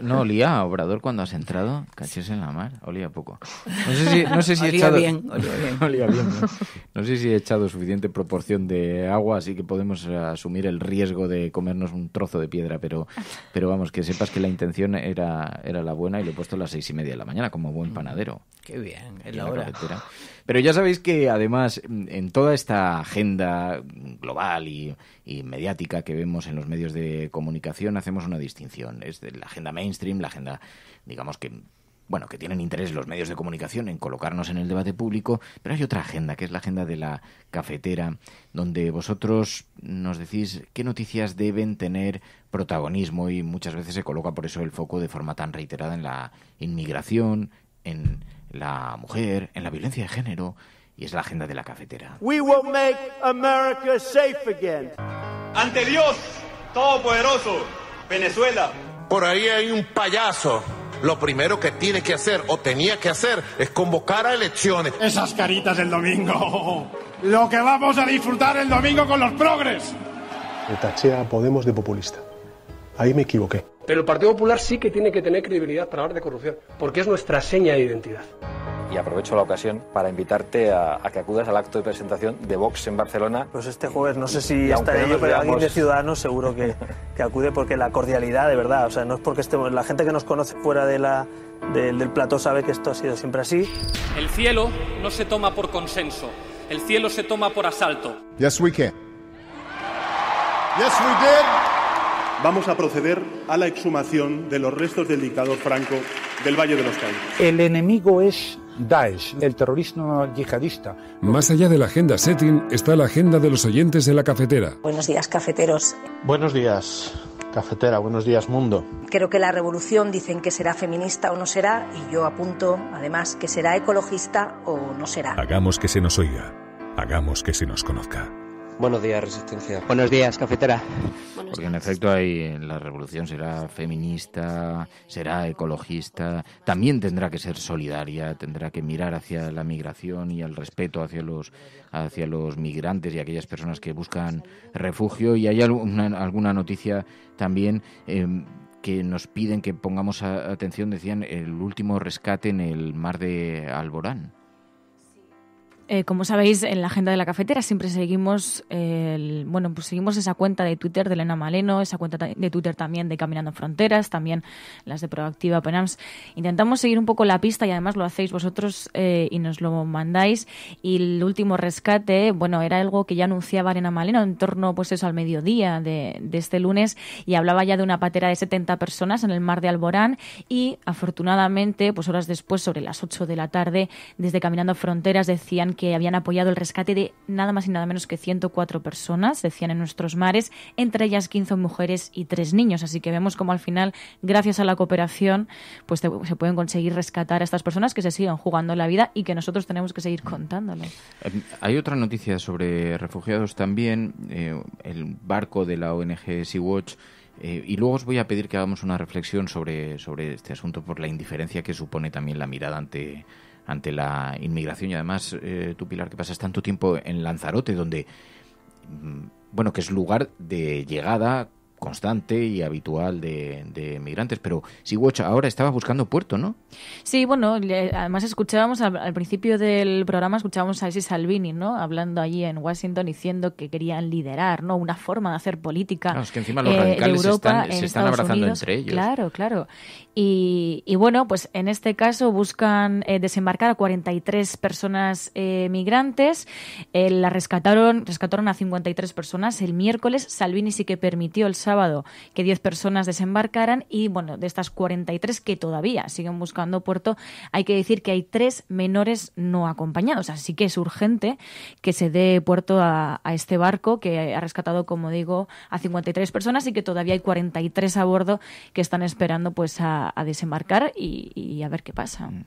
No, olía a Obrador cuando has entrado, cachés en la mar, olía poco. No sé si, he echado... ¿no? sé si he echado suficiente proporción de agua, así que podemos asumir el riesgo de comernos un trozo de piedra, pero, pero vamos, que sepas que la intención era, era la buena y lo he puesto a las seis y media de la mañana como buen panadero. Qué bien, en la, hora. Pero ya sabéis que además en toda esta agenda global y, mediática que vemos en los medios de comunicación hacemos una distinción. Es de la agenda mainstream, la agenda, digamos que... Bueno, que tienen interés los medios de comunicación en colocarnos en el debate público, pero hay otra agenda, que es la agenda de la cafetera, donde vosotros nos decís qué noticias deben tener protagonismo y muchas veces se coloca por eso el foco de forma tan reiterada en la inmigración, en la mujer, en la violencia de género, y es la agenda de la cafetera. We will make America safe again. Ante Dios Todopoderoso, Venezuela. Por ahí hay un payaso. Lo primero que tiene que hacer o tenía que hacer es convocar a elecciones. Esas caritas del domingo. Lo que vamos a disfrutar el domingo con los progres. Me taché a Podemos de populista. Ahí me equivoqué. Pero el Partido Popular sí que tiene que tener credibilidad para hablar de corrupción, porque es nuestra seña de identidad. Y aprovecho la ocasión para invitarte a, que acudas al acto de presentación de Vox en Barcelona. Pues este jueves, no sé si estaré yo, pero alguien de Ciudadanos seguro que, acude, porque la cordialidad, de verdad, o sea, no es porque estemos, la gente que nos conoce fuera de la, del plató sabe que esto ha sido siempre así. El cielo no se toma por consenso, el cielo se toma por asalto. Yes, we can. Yes, we did vamos a proceder a la exhumación de los restos del dictador Franco del Valle de los Caídos. El enemigo es Daesh, el terrorismo yihadista. Más allá de la agenda setting está la agenda de los oyentes de la cafetera. Buenos días, cafeteros. Buenos días. Cafetera, buenos días mundo. Creo que la revolución dicen que será feminista o no será y yo apunto además que será ecologista o no será. Hagamos que se nos oiga, hagamos que se nos conozca. Buenos días, Resistencia. Buenos días, cafetera. Porque en efecto hay, la revolución será feminista, será ecologista, también tendrá que ser solidaria, tendrá que mirar hacia la migración y al respeto hacia los, hacia los migrantes y aquellas personas que buscan refugio. Y hay alguna, noticia también. Em, que nos piden que pongamos atención, decían, el último rescate en el mar de Alborán. Eh, como sabéis, en la agenda de la cafetera siempre seguimos, bueno, pues seguimos esa cuenta de Twitter de Elena Maleno, esa cuenta de Twitter también de Caminando Fronteras, también las de Proactiva Penams. Intentamos seguir un poco la pista y además lo hacéis vosotros eh, y nos lo mandáis. Y el último rescate, bueno, era algo que ya anunciaba Elena Maleno en torno, pues eso, al mediodía de, de este lunes y hablaba ya de una patera de 70 personas en el mar de Alborán y afortunadamente, pues horas después, sobre las 8 de la tarde, desde Caminando Fronteras decían que que habían apoyado el rescate de nada más y nada menos que 104 personas, decían en nuestros mares, entre ellas 15 mujeres y 3 niños. Así que vemos como al final, gracias a la cooperación, pues se pueden conseguir rescatar a estas personas que se siguen jugando la vida y que nosotros tenemos que seguir contándolo. Em, hay otra noticia sobre refugiados también, eh, el barco de la ONG Sea-Watch. Eh, y luego os voy a pedir que hagamos una reflexión sobre, sobre este asunto por la indiferencia que supone también la mirada ante, ante la inmigración y además eh, tú, Pilar, que pasas tanto tiempo en Lanzarote, donde, mm, bueno, que es lugar de llegada, constante y habitual de, migrantes. Pero si watch ahora estaba buscando puerto, ¿no? Sí, bueno, además escuchábamos al, principio del programa, escuchábamos a Isis Salvini, ¿no? Hablando allí en Washington diciendo que querían liderar, ¿no? Una forma de hacer política. que encima los eh, radicales están, se están abrazando entre ellos. Claro, claro. Y, bueno, pues en este caso buscan eh, desembarcar a 43 personas eh, migrantes. la rescataron, rescataron a 53 personas el miércoles. Salvini sí que permitió el que 10 personas desembarcaran y, bueno, de estas 43 que todavía siguen buscando puerto, hay que decir que hay tres menores no acompañados. Así que es urgente que se dé puerto a, este barco que ha rescatado, como digo, a 53 personas y que todavía hay 43 a bordo que están esperando pues a, desembarcar y, a ver qué pasa. Mm.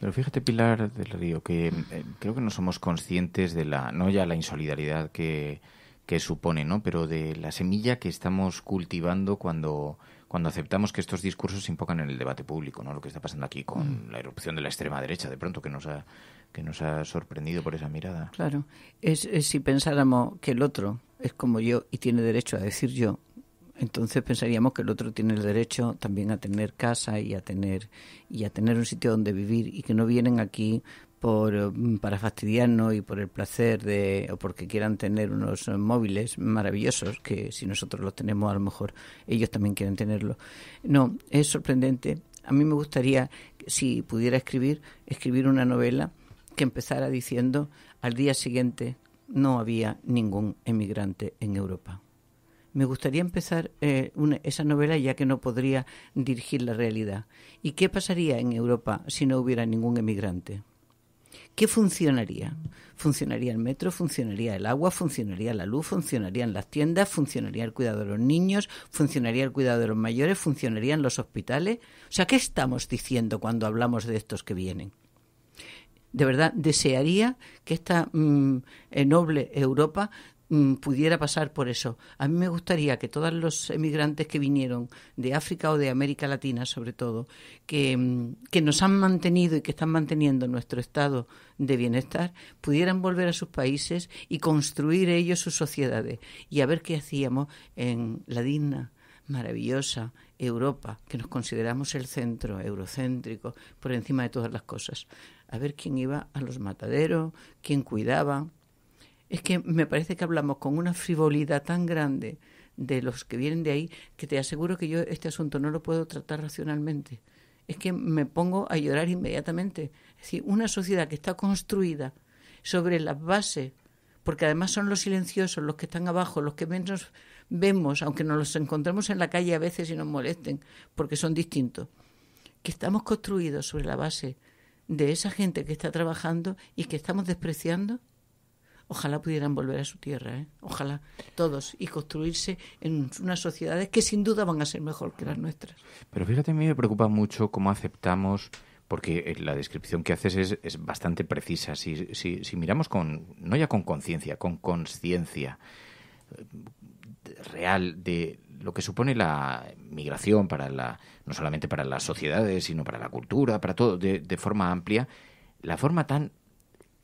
Pero fíjate, Pilar del Río, que eh, creo que no somos conscientes de la, no ya la insolidaridad que, que supone, ¿no? Pero de la semilla que estamos cultivando cuando, cuando aceptamos que estos discursos se invocan en el debate público, ¿no? Lo que está pasando aquí con mm. la erupción de la extrema derecha, de pronto, que nos ha, que nos ha sorprendido por esa mirada. Claro. Es, es si pensáramos que el otro es como yo y tiene derecho a decir yo, entonces pensaríamos que el otro tiene el derecho también a tener casa y a tener y a tener un sitio donde vivir y que no vienen aquí por, mm, para fastidiarnos y por el placer de, o porque quieran tener unos móviles maravillosos, que si nosotros los tenemos a lo mejor ellos también quieren tenerlos. No, es sorprendente. A mí me gustaría, si pudiera escribir, escribir una novela que empezara diciendo, al día siguiente no había ningún emigrante en Europa. Me gustaría empezar eh, esa novela ya que no podría dirigir la realidad. ¿Y qué pasaría en Europa si no hubiera ningún emigrante? ¿qué funcionaría? Funcionaría el metro, funcionaría el agua, funcionaría la luz, funcionarían las tiendas, funcionaría el cuidado de los niños, funcionaría el cuidado de los mayores, funcionarían los hospitales. O sea, ¿qué estamos diciendo cuando hablamos de estos que vienen? De verdad, desearía que esta mm, eh, noble Europa Mm, pudiera pasar por eso. A mí me gustaría que todos los emigrantes que vinieron de África o de América Latina, sobre todo, que, mm, que nos han mantenido y que están manteniendo nuestro estado de bienestar, pudieran volver a sus países y construir ellos sus sociedades y a ver qué hacíamos en la digna, maravillosa Europa, que nos consideramos el centro eurocéntrico por encima de todas las cosas. A ver quién iba a los mataderos, quién cuidaba, es que me parece que hablamos con una frivolidad tan grande de los que vienen de ahí que te aseguro que yo este asunto no lo puedo tratar racionalmente. Es que me pongo a llorar inmediatamente. Es decir, una sociedad que está construida sobre las bases, porque además son los silenciosos, los que están abajo, los que menos vemos, aunque nos los encontremos en la calle a veces y nos molesten, porque son distintos, que estamos construidos sobre la base de esa gente que está trabajando y que estamos despreciando, ojalá pudieran volver a su tierra, ¿eh? ojalá todos, y construirse en unas sociedades que sin duda van a ser mejor que las nuestras. Pero fíjate, a mí me preocupa mucho cómo aceptamos porque eh, la descripción que haces es, bastante precisa. Si, miramos con, no ya con conciencia, con conciencia eh, real de lo que supone la migración para la, no solamente para las sociedades, sino para la cultura, para todo, de, de forma amplia, la forma tan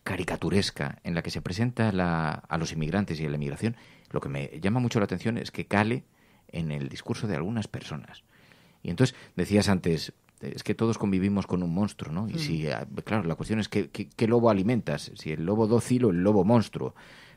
caricaturesca en la que se presenta a los inmigrantes y a la inmigración, lo que me llama mucho la atención es que cale en el discurso de algunas personas. Y entonces decías antes, es que todos convivimos con un monstruo, ¿no? Y mm. si, ah, claro, la cuestión es que, qué lobo alimentas, si el lobo dócil o el lobo monstruo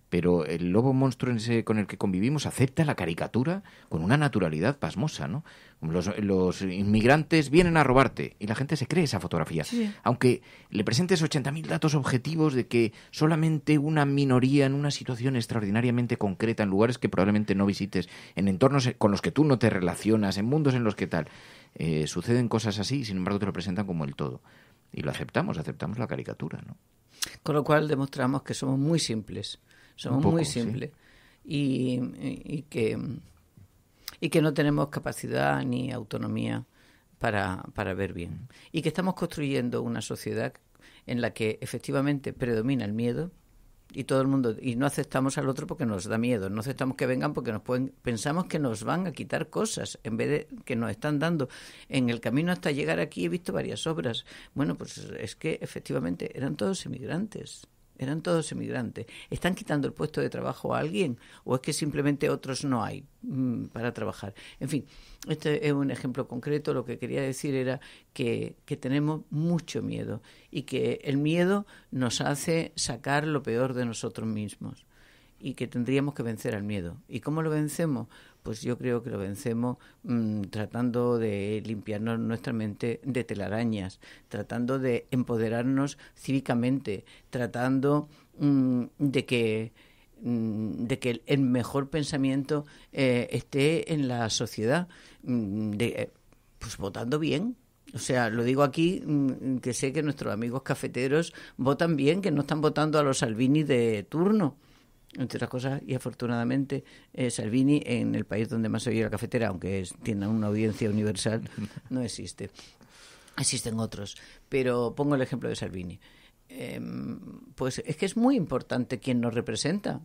pero el lobo monstruo con el que convivimos acepta la caricatura con una naturalidad pasmosa, ¿no? Los, inmigrantes vienen a robarte y la gente se cree esa fotografía. Aunque le presentes 80.000 datos objetivos de que solamente una minoría en una situación extraordinariamente concreta, en lugares que probablemente no visites, en entornos con los que tú no te relacionas, en mundos en los que tal, eh, suceden cosas así y sin embargo te lo presentan como el todo. Y lo aceptamos, aceptamos la caricatura, ¿no? Con lo cual demostramos que somos muy simples somos muy simples y, que, y que no tenemos capacidad ni autonomía para, para ver bien. Y que estamos construyendo una sociedad en la que efectivamente predomina el miedo y todo el mundo y no aceptamos al otro porque nos da miedo, no aceptamos que vengan porque nos pensamos que nos van a quitar cosas en vez de que nos están dando. En el camino hasta llegar aquí he visto varias obras. Bueno, pues es que efectivamente eran todos inmigrantes eran todos emigrantes. ¿Están quitando el puesto de trabajo a alguien o es que simplemente otros no hay mm, para trabajar? En fin, este es un ejemplo concreto. Lo que quería decir era que tenemos mucho miedo y que el miedo nos hace sacar lo peor de nosotros mismos y que tendríamos que vencer al miedo. ¿Y cómo lo vencemos? pues yo creo que lo vencemos mm, tratando de limpiarnos nuestra mente de telarañas, tratando de empoderarnos cívicamente, tratando mm, de que mm, de que el mejor pensamiento eh, esté en la sociedad, eh, pues votando bien, o sea, lo digo aquí, que sé que nuestros amigos cafeteros votan bien, que no están votando a los Salvini de turno entre otras cosas, y afortunadamente eh, Salvini, en el país donde más se oye la cafetera, aunque tienen una audiencia universal, no existe. Existen otros, pero pongo el ejemplo de Salvini. Em, pues es que es muy importante quién nos representa.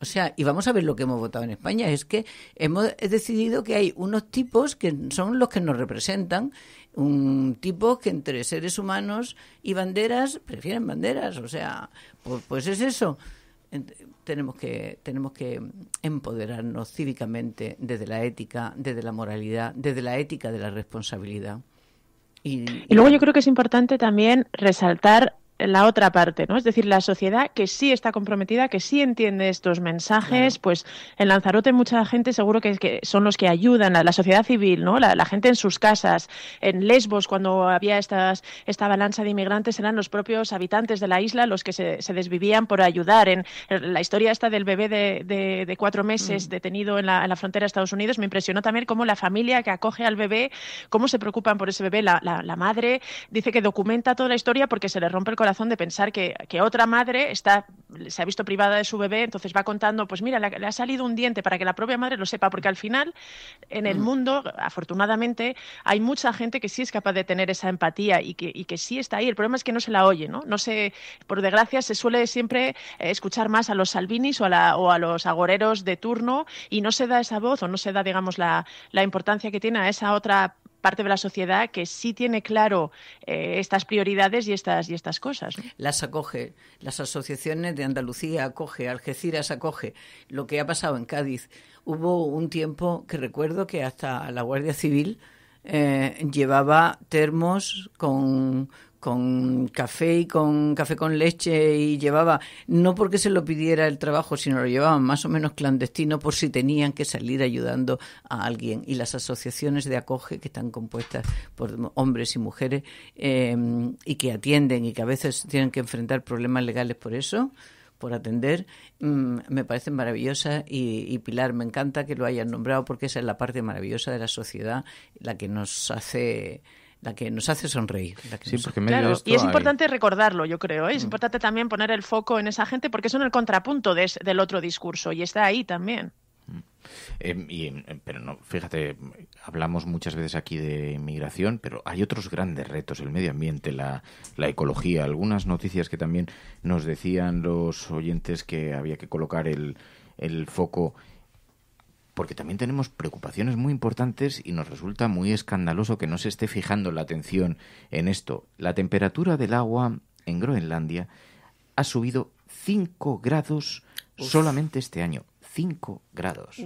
O sea, y vamos a ver lo que hemos votado en España. Es que hemos decidido que hay unos tipos que son los que nos representan, un tipo que entre seres humanos y banderas prefieren banderas. O sea, pues es eso tenemos que, tenemos que empoderarnos cívicamente desde la ética, desde la moralidad, desde la ética de la responsabilidad. y luego yo creo que es importante también resaltar la otra parte, ¿no? Es decir, la sociedad que sí está comprometida, que sí entiende estos mensajes, pues en Lanzarote mucha gente seguro que, que son los que ayudan, a la sociedad civil, ¿no? La, gente en sus casas, en Lesbos cuando había estas, esta balanza de inmigrantes eran los propios habitantes de la isla los que se, desvivían por ayudar. En, la historia esta del bebé de, de, cuatro meses mm. detenido en la, en la, frontera de Estados Unidos me impresionó también cómo la familia que acoge al bebé, cómo se preocupan por ese bebé, la, la madre dice que documenta toda la historia porque se le rompe el corazón razón de pensar que, otra madre está, se ha visto privada de su bebé, entonces va contando, pues mira, le, ha salido un diente para que la propia madre lo sepa, porque al final en el mm. mundo, afortunadamente, hay mucha gente que sí es capaz de tener esa empatía y que, y que sí está ahí. El problema es que no se la oye, ¿no? No se, por desgracia, se suele siempre eh, escuchar más a los salvinis o a, la, o a los agoreros de turno y no se da esa voz o no se da, digamos, la, la importancia que tiene a esa otra parte de la sociedad que sí tiene claro eh, estas prioridades y estas, y estas cosas. Las acoge, las asociaciones de Andalucía acoge, Algeciras acoge, lo que ha pasado en Cádiz. Hubo un tiempo que recuerdo que hasta la Guardia Civil eh, llevaba termos con con café y con café con leche y llevaba, no porque se lo pidiera el trabajo, sino lo llevaban más o menos clandestino por si tenían que salir ayudando a alguien. Y las asociaciones de acoge que están compuestas por hombres y mujeres em, y que atienden y que a veces tienen que enfrentar problemas legales por eso, por atender, mm, me parecen maravillosas y, y, Pilar, me encanta que lo hayan nombrado porque esa es la parte maravillosa de la sociedad, la que nos hace la que nos hace sonreír. y es importante recordarlo, yo creo. ¿eh? Es importante también poner el foco en esa gente porque son el contrapunto de, del otro discurso y está ahí también. Mm. Em, em, em, pero no, fíjate, hablamos muchas veces aquí de inmigración, pero hay otros grandes retos, el medio ambiente, la, la, ecología. Algunas noticias que también nos decían los oyentes que había que colocar el, el foco porque también tenemos preocupaciones muy importantes y nos resulta muy escandaloso que no se esté fijando la atención en esto. La temperatura del agua en Groenlandia ha subido 5 grados solamente este año. 5 grados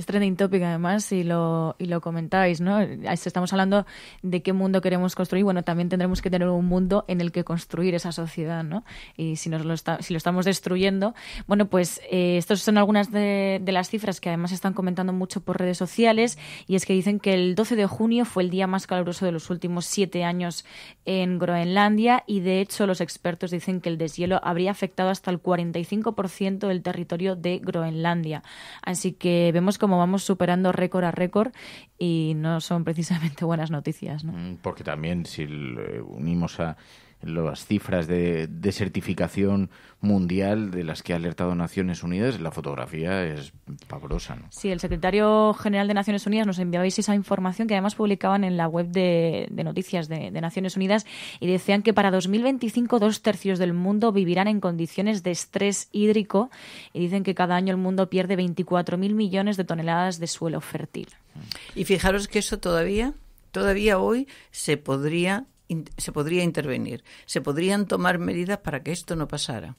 es trending topic además y lo, y lo comentáis ¿no? Estamos hablando de qué mundo queremos construir. Bueno, también tendremos que tener un mundo en el que construir esa sociedad, ¿no? Y si, nos lo, si lo estamos destruyendo, bueno, pues eh, estas son algunas de, las cifras que además están comentando mucho por redes sociales y es que dicen que el 12 de junio fue el día más caluroso de los últimos siete años en Groenlandia y de hecho los expertos dicen que el deshielo habría afectado hasta el 45% del territorio de Groenlandia. Así que vemos como vamos superando récord a récord y no son precisamente buenas noticias. Mm, porque también si unimos a las cifras de desertificación mundial de las que ha alertado Naciones Unidas, la fotografía es pavorosa. ¿no? Sí, el secretario general de Naciones Unidas nos enviabais esa información que además publicaban en la web de, noticias de, Naciones Unidas y decían que para 2025 dos tercios del mundo vivirán en condiciones de estrés hídrico y dicen que cada año el mundo pierde 24.000 millones de toneladas de suelo fértil. Y fijaros que eso todavía, todavía hoy se podría se podría intervenir, se podrían tomar medidas para que esto no pasara.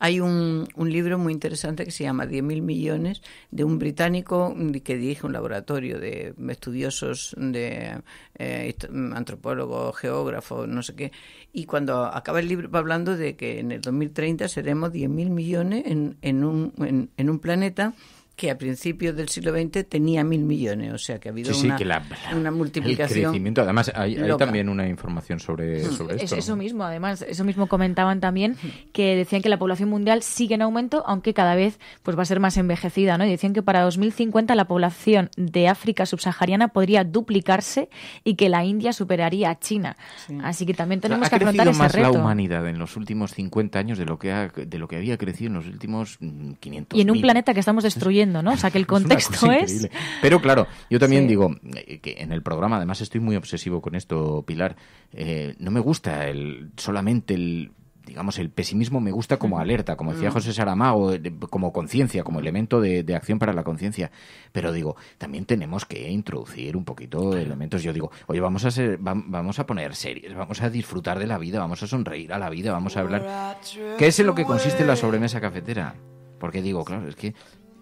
Hay un, un libro muy interesante que se llama 10.000 millones de un británico que dirige un laboratorio de estudiosos, de eh, antropólogos, geógrafos, no sé qué. Y cuando acaba el libro va hablando de que en el 2030 seremos 10.000 millones en, en, un, en un planeta que a principios del siglo XX tenía mil millones, o sea que ha habido una, que una, multiplicación. El crecimiento, además hay, también una información sobre, mm, esto. eso mismo, además, eso mismo comentaban también, que decían que la población mundial sigue en aumento, aunque cada vez pues va a ser más envejecida, ¿no? Y decían que para 2050 la población de África subsahariana podría duplicarse y que la India superaría a China. Así que también tenemos que afrontar ese reto. Ha crecido más la humanidad en los últimos 50 años de lo que, de lo que había crecido en los últimos 500 mm, Y en un planeta que estamos destruyendo ¿no? O sea, que el contexto es... Pero claro, yo también digo, eh, que en el programa, además estoy muy obsesivo con esto, Pilar, eh, no me gusta el, solamente el digamos, el pesimismo me gusta como alerta, como decía mm. José Saramago, eh, como conciencia, como elemento de, acción para la conciencia. Pero digo, también tenemos que introducir un poquito de elementos. Yo digo, oye, vamos a ser, vamos a poner series, vamos a disfrutar de la vida, vamos a sonreír a la vida, vamos a hablar. ¿Qué es en lo que consiste la sobremesa cafetera? Porque digo, claro, es que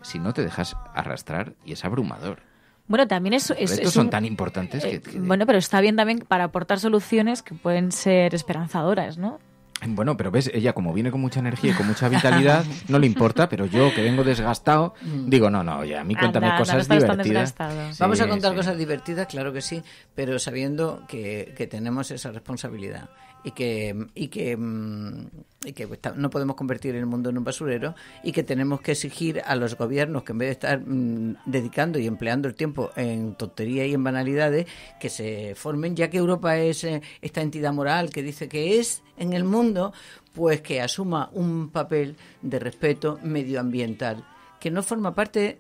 si no te dejas arrastrar y es abrumador. Bueno, también es... son tan importantes eh, que, Bueno, pero está bien también para aportar soluciones que pueden ser esperanzadoras, ¿no? Bueno, pero ves, ella como viene con mucha energía y con mucha vitalidad, no le importa, pero yo que vengo desgastado, mm. digo, no, no, ya a mí cuéntame cosas divertidas. Vamos a contar cosas divertidas, claro que sí, pero sabiendo que, que tenemos esa responsabilidad y que, y que, mm, y que no podemos convertir el mundo en un basurero y que tenemos que exigir a los gobiernos que en vez de estar mm, dedicando y empleando el tiempo en tonterías y en banalidades, que se formen, ya que Europa es eh, esta entidad moral que dice que es en el mundo, pues que asuma un papel de respeto medioambiental, que no forma parte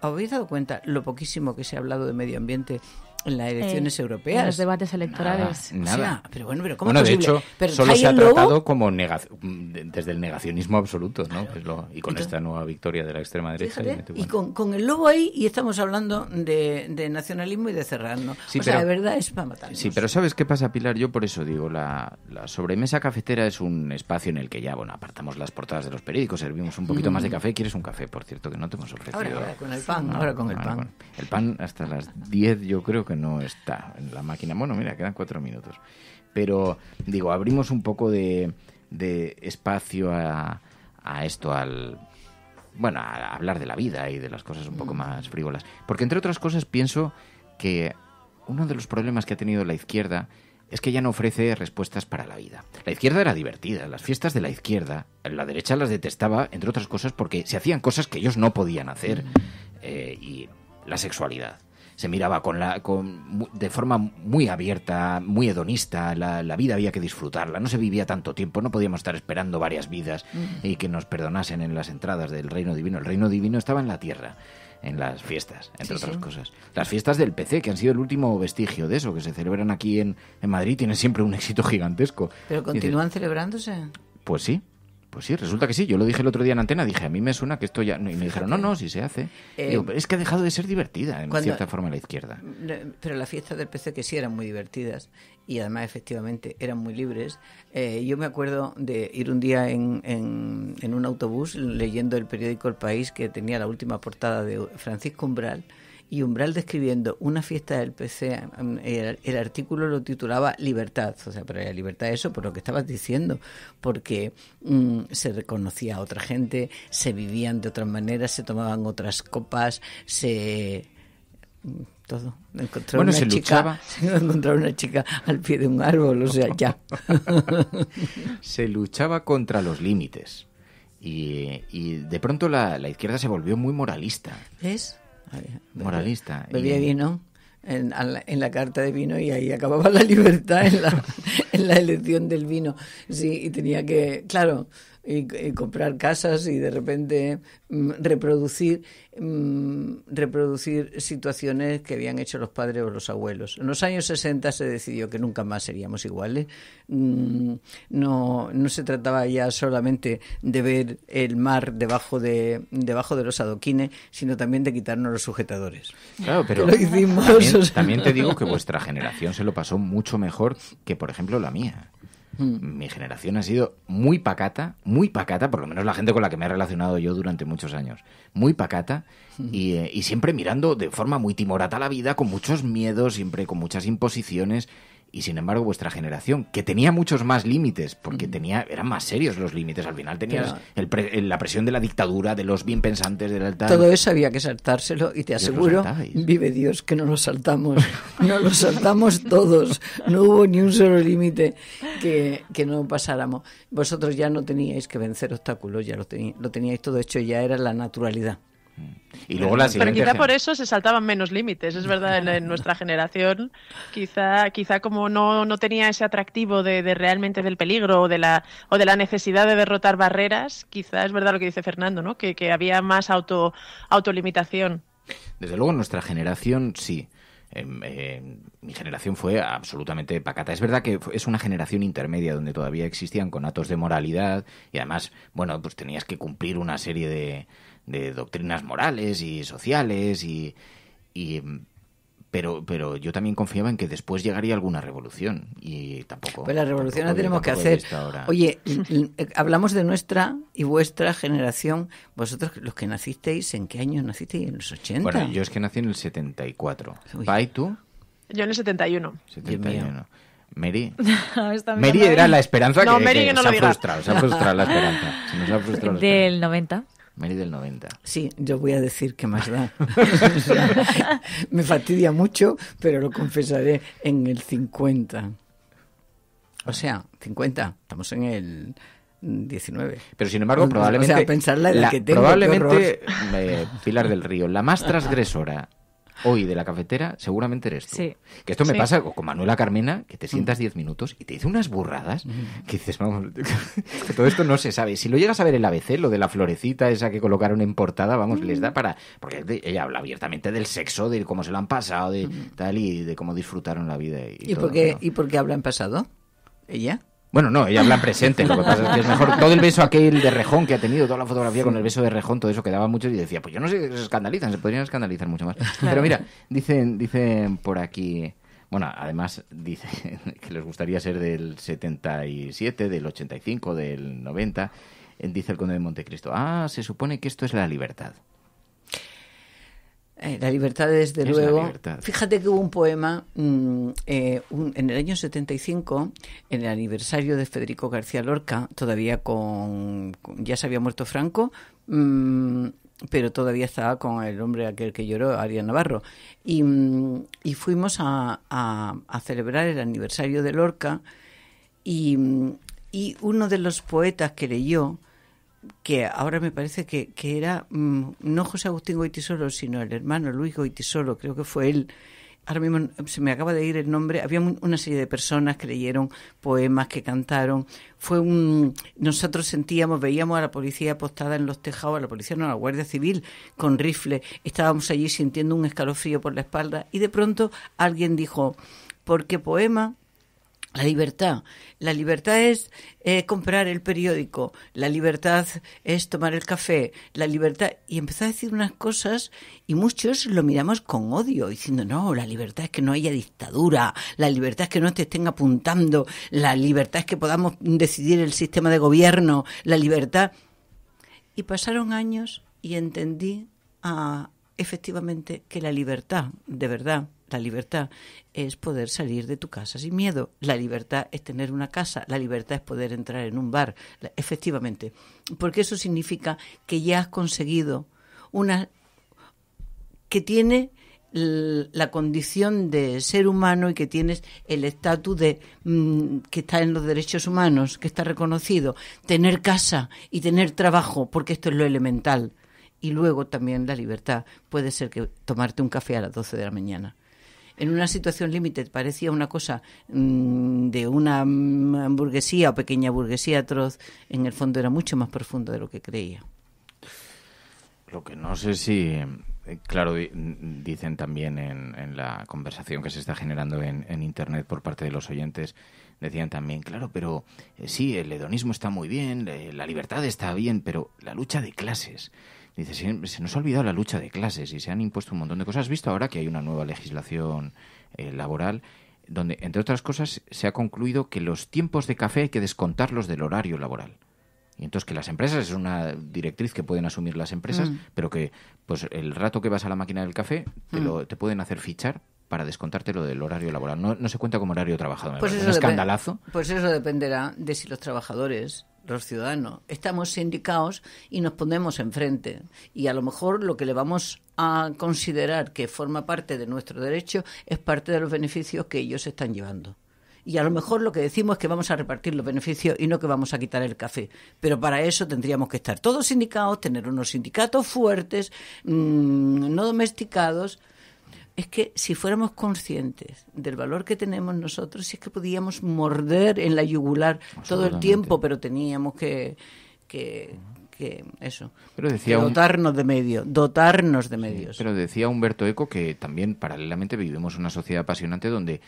¿Habéis dado cuenta lo poquísimo que se ha hablado de medio ambiente en las eh, elecciones europeas. En los debates electorales. Nada. pero bueno, pero ¿cómo es de hecho, solo se ha tratado como desde el negacionismo absoluto, ¿no? y con esta nueva victoria de la extrema derecha. Y con, el lobo ahí, y estamos hablando de, nacionalismo y de cerrarnos. o sea, la verdad es para matar Sí, pero ¿sabes qué pasa, Pilar? Yo por eso digo, la, la, sobremesa cafetera es un espacio en el que ya, bueno, apartamos las portadas de los periódicos, servimos un poquito más de mm. café. ¿Quieres un café, por cierto, que no te hemos ofrecido? Ahora, con el pan, ahora con el pan. el pan hasta las 10 yo creo que no está en la máquina. Bueno, mira, quedan cuatro minutos. Pero digo, abrimos un poco de, espacio a, esto, al, bueno, a hablar de la vida y de las cosas un poco mm. más frívolas. Porque entre otras cosas pienso que uno de los problemas que ha tenido la izquierda es que ya no ofrece respuestas para la vida. La izquierda era divertida, las fiestas de la izquierda, la derecha las detestaba, entre otras cosas, porque se hacían cosas que ellos no podían hacer. Mm. Eh, y la sexualidad, se miraba con la, con, de forma muy abierta, muy hedonista, la, vida había que disfrutarla, no se vivía tanto tiempo, no podíamos estar esperando varias vidas mm. y que nos perdonasen en las entradas del reino divino. El reino divino estaba en la tierra en las fiestas, entre otras cosas. Las fiestas del PC, que han sido el último vestigio de eso, que se celebran aquí en, Madrid, tienen siempre un éxito gigantesco. ¿Pero continúan celebrándose? Pues sí, pues sí, resulta que sí. Yo lo dije el otro día en antena, dije, a mí me suena que esto ya. Y me dijeron, no, no, si se hace. Eh, es que ha dejado de ser divertida, en cierta forma, la izquierda. Pero las fiestas del PC que sí eran muy divertidas y además, efectivamente, eran muy libres. Eh, yo me acuerdo de ir un día en un autobús leyendo el periódico El País que tenía la última portada de Francisco Umbral y Umbral describiendo una fiesta del PC, um, el, artículo lo titulaba Libertad, o sea, pero la libertad eso, por lo que estabas diciendo, porque mm, se reconocía a otra gente, se vivían de otras maneras, se tomaban otras copas, se... Mm, todo. Encontrar bueno, una se chica, una chica al pie de un árbol, o sea, ya. se luchaba contra los límites. Y, de pronto la, la, izquierda se volvió muy moralista. ¿Ves? Moralista. Bebía vino. En, en, la carta de vino y ahí acababa la libertad en la, en la elección del vino. Sí, y tenía que, claro, y, comprar casas y de repente mm, reproducir, mm, reproducir situaciones que habían hecho los padres o los abuelos. En los años 60 se decidió que nunca más seríamos iguales. Mm, no, se trataba ya solamente de ver el mar debajo de, debajo de los adoquines, sino también de quitarnos los sujetadores. Claro, pero también te digo que vuestra generación se lo pasó mucho mejor que, por ejemplo, la mía. Mm. Mi generación ha sido muy pacata, muy pacata, por lo menos la gente con la que me he relacionado yo durante muchos años, muy pacata mm. eh, y, siempre mirando de forma muy timorata la vida, con muchos miedos, siempre con muchas imposiciones y sin embargo vuestra generación, que tenía muchos más límites, porque mm. tenía, eran más serios los límites, al final tenías el la presión de la dictadura, de los bien pensantes, del altar. Todo eso había que saltárselo y te aseguro, vive Dios, que no lo saltamos, no lo saltamos todos, no hubo ni un solo límite que, no pasáramos. Vosotros ya no teníais que vencer obstáculos, ya lo teníais todo hecho, ya era la naturalidad. Y luego Pero quizá por eso se saltaban menos límites, es verdad, en, nuestra generación quizá, quizá como no, tenía ese atractivo de, realmente del peligro o de, la, o de la necesidad de derrotar barreras, quizá es verdad lo que dice Fernando, ¿no? que, que había más auto, autolimitación. Desde luego en nuestra generación sí. mi generación fue absolutamente pacata. Es verdad que es una generación intermedia donde todavía existían con conatos de moralidad y además, bueno, pues tenías que cumplir una serie de, de doctrinas morales y sociales y, y pero, pero yo también confiaba en que después llegaría alguna revolución y tampoco. Pues la revolución la tenemos que hacer. Oye, eh, hablamos de nuestra y vuestra generación. Vosotros, los que nacisteis, ¿en qué año nacisteis? ¿En los 80? Bueno, yo es que nací en el 74. Uy. tú? Yo en el 71. 71. Mary. Mary era la esperanza no, que, que, no se, ha frustrado, se ha frustrado la esperanza. Se nos ha frustrado Del 90 del 90. Sí, yo voy a decir que más da. me fatidia mucho, pero lo confesaré en el 50. O sea, 50, estamos en el 19. Pero sin embargo, probablemente. O sea, pensar la que Probablemente eh, Pilar del Río, la más transgresora hoy de la cafetera seguramente eres tú. Sí. Que esto me pasa con Manuela Carmena, que te sientas 10 mm. minutos y te dice unas burradas mm. que dices, vamos, que todo esto no se sabe. Si lo llegas a ver en la ABC, lo de la florecita esa que colocaron en portada, vamos, les mm. da para... Porque ella habla abiertamente del sexo, de cómo se lo han pasado, de tal, y de cómo disfrutaron la vida. ¿Y, ¿Y por qué, ¿y por qué habla en pasado? ¿Ella? Bueno, no, ella habla presente, lo que pasa es que es mejor todo el beso aquel de Rejón que ha tenido, toda la fotografía con el beso de Rejón, todo eso quedaba mucho y decía, pues yo no sé, se escandalizan, se podrían escandalizar mucho más. Pero mira, dicen, dicen por aquí, bueno, además dice que les gustaría ser del 77, del 85, del 90, eh, dice el conde de Montecristo, ah, se supone que esto es la libertad. Eh, la libertad, desde luego. Fíjate que hubo un poema mm, eh, en el año 75, en el aniversario de Federico García Lorca, todavía con. ya se había muerto Franco, mm, pero todavía estaba con el hombre aquel que lloró, Ariel Navarro. Y, mm, fuimos a, celebrar el aniversario de Lorca y, y uno de los poetas que leyó que ahora me parece que, que era mm, no José Agustín Goitisolo, sino el hermano Luis Goitisolo, creo que fue él. Ahora mismo se me acaba de ir el nombre. Había una serie de personas que leyeron poemas, que cantaron. Fue un. Nosotros sentíamos, veíamos a la policía apostada en los tejados, a la policía, no, a la Guardia Civil, con rifle. Estábamos allí sintiendo un escalofrío por la espalda y de pronto alguien dijo, ¿por qué poema la libertad. La libertad es eh, comprar el periódico, la libertad es tomar el café, la libertad... Y empezó a decir unas cosas y muchos lo miramos con odio, diciendo, no, la libertad es que no haya dictadura, la libertad es que no te estén apuntando, la libertad es que podamos decidir el sistema de gobierno, la libertad... Y pasaron años y entendí ah, efectivamente que la libertad, de verdad, la libertad es poder salir de tu casa sin miedo. La libertad es tener una casa. La libertad es poder entrar en un bar. Efectivamente. Porque eso significa que ya has conseguido una. que tiene la condición de ser humano y que tienes el estatus de mm, que está en los derechos humanos, que está reconocido, tener casa y tener trabajo, porque esto es lo elemental y luego también la libertad. Puede ser que tomarte un café a las 12 de la mañana en una situación límite parecía una cosa mm, de una mm, burguesía o pequeña burguesía atroz, en el fondo era mucho más profundo de lo que creía. Lo que no sé si, eh, claro, dicen también en, la conversación que se está generando en, Internet por parte de los oyentes, decían también, claro, pero eh, sí, el hedonismo está muy bien, eh, la libertad está bien, pero la lucha de clases. Dice, se, nos ha olvidado la lucha de clases y se han impuesto un montón de cosas. ¿Has visto ahora que hay una nueva legislación eh, laboral? donde, entre otras cosas, se ha concluido que los tiempos de café hay que descontarlos del horario laboral. Y entonces que las empresas, es una directriz que pueden asumir las empresas, mm. pero que pues el rato que vas a la máquina del café te, mm. lo, te pueden hacer fichar para descontarte lo del horario laboral. No, se cuenta como horario trabajado, es pues un escandalazo. Pues eso dependerá de si los trabajadores los ciudadanos. Estamos sindicados y nos ponemos enfrente. Y a lo mejor lo que le vamos a considerar que forma parte de nuestro derecho es parte de los beneficios que ellos están llevando. Y a lo mejor lo que decimos es que vamos a repartir los beneficios y no que vamos a quitar el café. Pero para eso tendríamos que estar todos sindicados, tener unos sindicatos fuertes, mm, no domesticados es que si fuéramos conscientes del valor que tenemos nosotros, si es que podíamos morder en la yugular todo el tiempo, pero teníamos que, que, que eso, pero decía dotarnos de medios, dotarnos de medios. pero decía Humberto Eco que también paralelamente vivimos una sociedad apasionante donde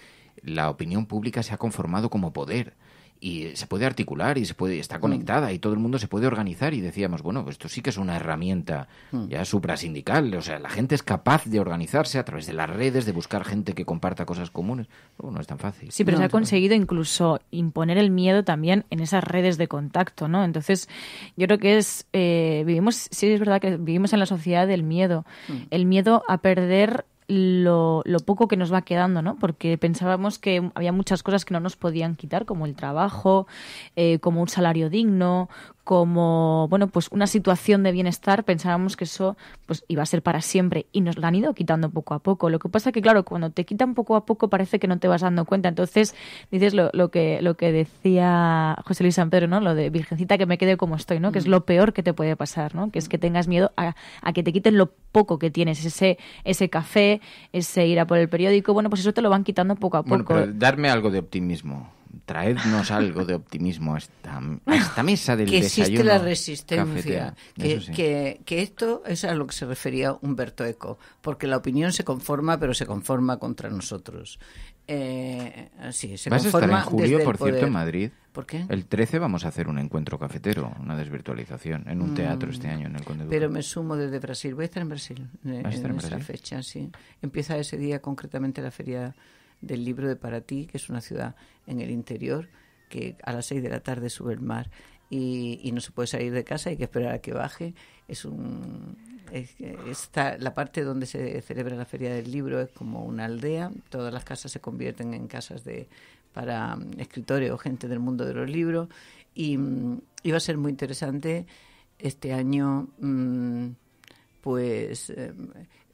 la opinión pública se ha conformado como poder y se puede articular y se puede está mm. conectada y todo el mundo se puede organizar y decíamos bueno pues esto sí que es una herramienta mm. ya suprasindical o sea la gente es capaz de organizarse a través de las redes de buscar gente que comparta cosas comunes no, es tan fácil sí pero se ha conseguido incluso imponer el miedo también en esas redes de contacto no entonces yo creo que es eh, vivimos sí es verdad que vivimos en la sociedad del miedo mm. el miedo a perder lo, poco que nos va quedando, ¿no? Porque pensábamos que había muchas cosas que no nos podían quitar, como el trabajo, eh, como un salario digno, como, bueno, pues una situación de bienestar. Pensábamos que eso pues iba a ser para siempre y nos lo han ido quitando poco a poco. Lo que pasa que, claro, cuando te quitan poco a poco parece que no te vas dando cuenta. Entonces, dices lo, que, lo que decía José Luis San Pedro, ¿no? Lo de virgencita que me quede como estoy, ¿no? Que es mm. lo peor que te puede pasar, ¿no? Que es que tengas miedo a, a que te quiten lo poco que tienes, ese, ese café, eh, se ese a por el periódico, bueno, pues eso te lo van quitando poco a poco. darme algo de optimismo traednos algo de optimismo a esta, mesa del que desayuno. Que existe la resistencia, que, que, esto es a lo que se refería Humberto Eco, porque la opinión se conforma, pero se conforma contra nosotros. Eh, ¿Vas a estar en julio, por cierto, en Madrid? ¿Por qué? El 13 vamos a hacer un encuentro cafetero, una desvirtualización, en un teatro este mm, año, en el Conde Pero me sumo desde Brasil. Voy a estar en Brasil eh, a estar en esa fecha, sí. Empieza ese día concretamente la Feria del Libro de Paraty, que es una ciudad en el interior, que a las 6 de la tarde sube el mar y, y no se puede salir de casa, hay que esperar a que baje. Es un, es, la parte donde se celebra la Feria del Libro es como una aldea, todas las casas se convierten en casas de para mm, escritores o gente del mundo de los libros y, va mm, a ser muy interesante este año mm, pues eh,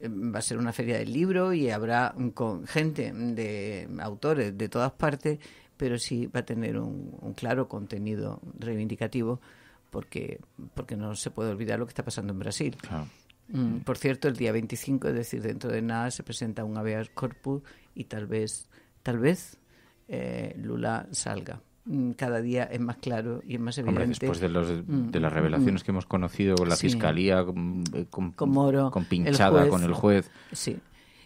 va a ser una feria del libro y habrá con gente de autores de todas partes, pero sí va a tener un, claro contenido reivindicativo porque porque no se puede olvidar lo que está pasando en Brasil. Mm, por cierto, el día 25, es decir, dentro de nada, se presenta un habeas corpus y tal vez, tal vez eh, Lula salga mm, cada día es más claro y es más evidente. después de, mm, las revelaciones que hemos conocido con la fiscalía, con, eh, Pinchada, con el juez. Sí,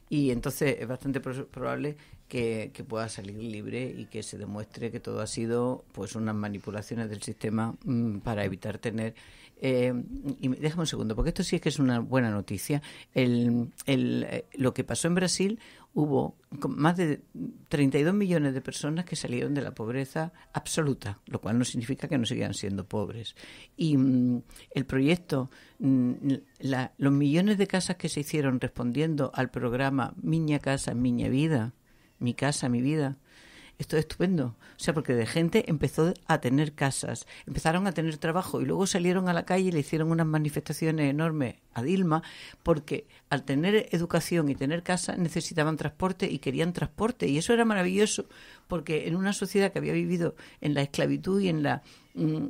y entonces es bastante probable que, pueda salir libre y que se demuestre que todo ha sido pues unas manipulaciones del sistema para evitar tener eh, y déjame un segundo, porque esto sí es que es una buena noticia. El, el, eh, lo que pasó en Brasil, hubo más de 32 millones de personas que salieron de la pobreza absoluta, lo cual no significa que no sigan siendo pobres. Y mm, el proyecto, mm, los millones de casas que se hicieron respondiendo al programa Miña Casa, Miña Vida, Mi Casa, Mi Vida, esto es estupendo. O sea, porque de gente empezó a tener casas, empezaron a tener trabajo y luego salieron a la calle y le hicieron unas manifestaciones enormes a Dilma porque al tener educación y tener casa necesitaban transporte y querían transporte. Y eso era maravilloso porque en una sociedad que había vivido en la esclavitud y en la mm,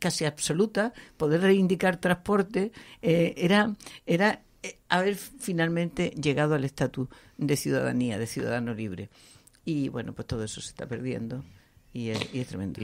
casi absoluta, poder reivindicar transporte eh, era, era eh, haber finalmente llegado al estatus de ciudadanía, de ciudadano libre. Y bueno, pues todo eso se está perdiendo. Y es, tremendo.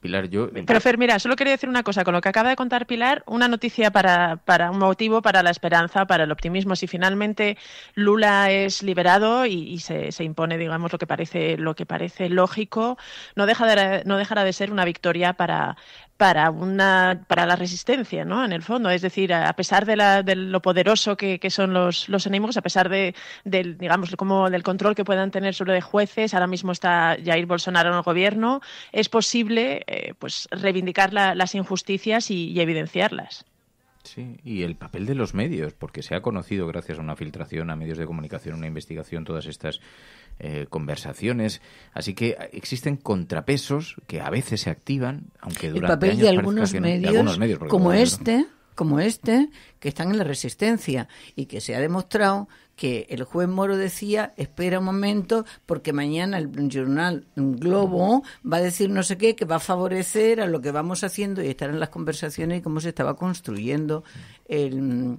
Pilar, yo... Pero Fer, mira, solo quería decir una cosa. Con lo que acaba de contar Pilar, una noticia para, para un motivo, para la esperanza, para el optimismo. Si finalmente Lula es liberado y, se, se, impone, digamos, lo que parece, lo que parece lógico, no, deja no dejará de ser una victoria para para una para la resistencia, ¿no? En el fondo, es decir, a pesar de, lo poderoso que, son los, los, enemigos, a pesar de, del digamos como del control que puedan tener sobre jueces, ahora mismo está Jair Bolsonaro en el gobierno, es posible eh, pues reivindicar las injusticias y evidenciarlas. Sí, y el papel de los medios, porque se ha conocido gracias a una filtración a medios de comunicación, una investigación, todas estas eh, conversaciones. Así que existen contrapesos que a veces se activan, aunque durante el papel años de, algunos medios, algunos, medios, como este, como este, que están en la resistencia y que se ha demostrado que el juez Moro decía, espera un momento, porque mañana el jornal Globo va a decir no sé qué, que va a favorecer a lo que vamos haciendo y estar en las conversaciones y cómo se estaba construyendo el,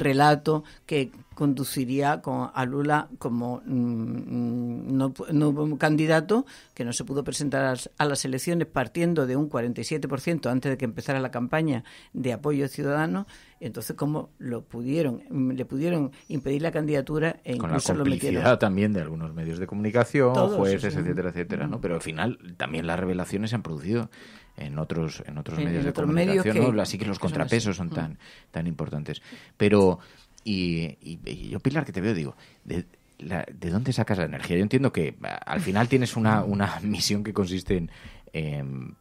relato que conduciría con, a Lula como mm, nuevo candidato, que no se pudo presentar a, a las elecciones partiendo de un 47% antes de que empezara la campaña de apoyo ciudadano entonces, ¿cómo lo pudieron? Mm, le pudieron impedir la candidatura e incluso Con la complicidad también de algunos medios de comunicación, jueces, etcétera, etcétera, ¿no? Pero al final también las revelaciones se han producido en otros en otros medios de comunicación, así que los contrapesos son mm. tan tan importantes. Pero y, yo Pilar que te veo digo, de, ¿de dónde sacas la energía? Yo entiendo que al final tienes una, una misión que consiste en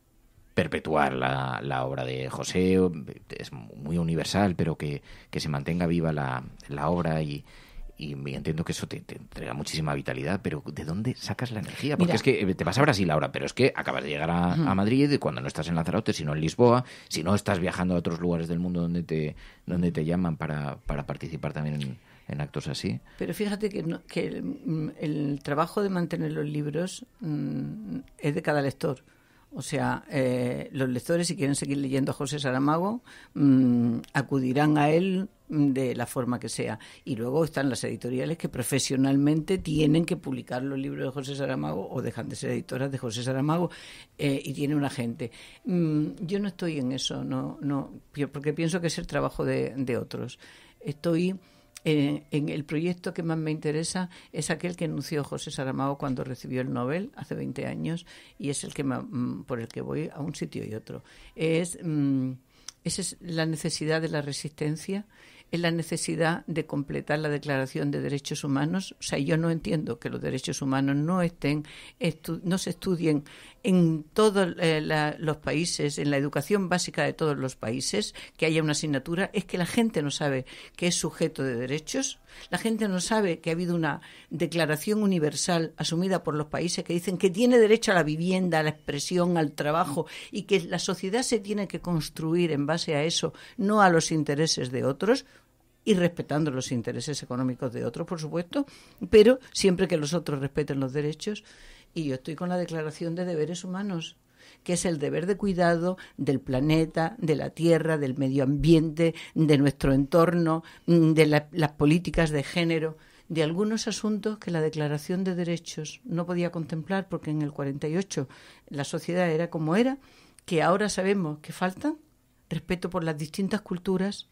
perpetuar la, obra de José, es muy universal, pero que, se mantenga viva la, obra y, entiendo que eso te, te, entrega muchísima vitalidad, pero ¿de dónde sacas la energía? Porque es que eh, te vas a Brasil ahora, pero es que acabas de llegar a, Madrid y cuando no estás en Lanzarote, sino en Lisboa, si no estás viajando a otros lugares del mundo donde te, donde te llaman para, participar también en, actos así. Pero fíjate que, que el, trabajo de mantener los libros mm, es de cada lector. O sea, eh, los lectores, si quieren seguir leyendo a José Saramago, mm, acudirán a él mm, de la forma que sea. Y luego están las editoriales que profesionalmente tienen que publicar los libros de José Saramago o dejan de ser editoras de José Saramago eh, y tiene una gente. Mm, yo no estoy en eso, no, no, porque pienso que es el trabajo de, de otros. Estoy en el proyecto que más me interesa es aquel que anunció José Saramago cuando recibió el Nobel hace 20 años y es el que mm, por el que voy a un sitio y otro. Es, mm, esa es la necesidad de la resistencia es la necesidad de completar la Declaración de Derechos Humanos. O sea, yo no entiendo que los derechos humanos no estén, no se estudien en todos eh, los países, en la educación básica de todos los países, que haya una asignatura, es que la gente no sabe que es sujeto de derechos, la gente no sabe que ha habido una declaración universal asumida por los países que dicen que tiene derecho a la vivienda, a la expresión, al trabajo y que la sociedad se tiene que construir en base a eso, no a los intereses de otros y respetando los intereses económicos de otros, por supuesto, pero siempre que los otros respeten los derechos. Y yo estoy con la Declaración de Deberes Humanos que es el deber de cuidado del planeta, de la tierra, del medio ambiente, de nuestro entorno, mm, de las políticas de género, de algunos asuntos que la Declaración de Derechos no podía contemplar porque en el 48 la sociedad era como era, que ahora sabemos que falta respeto por las distintas culturas,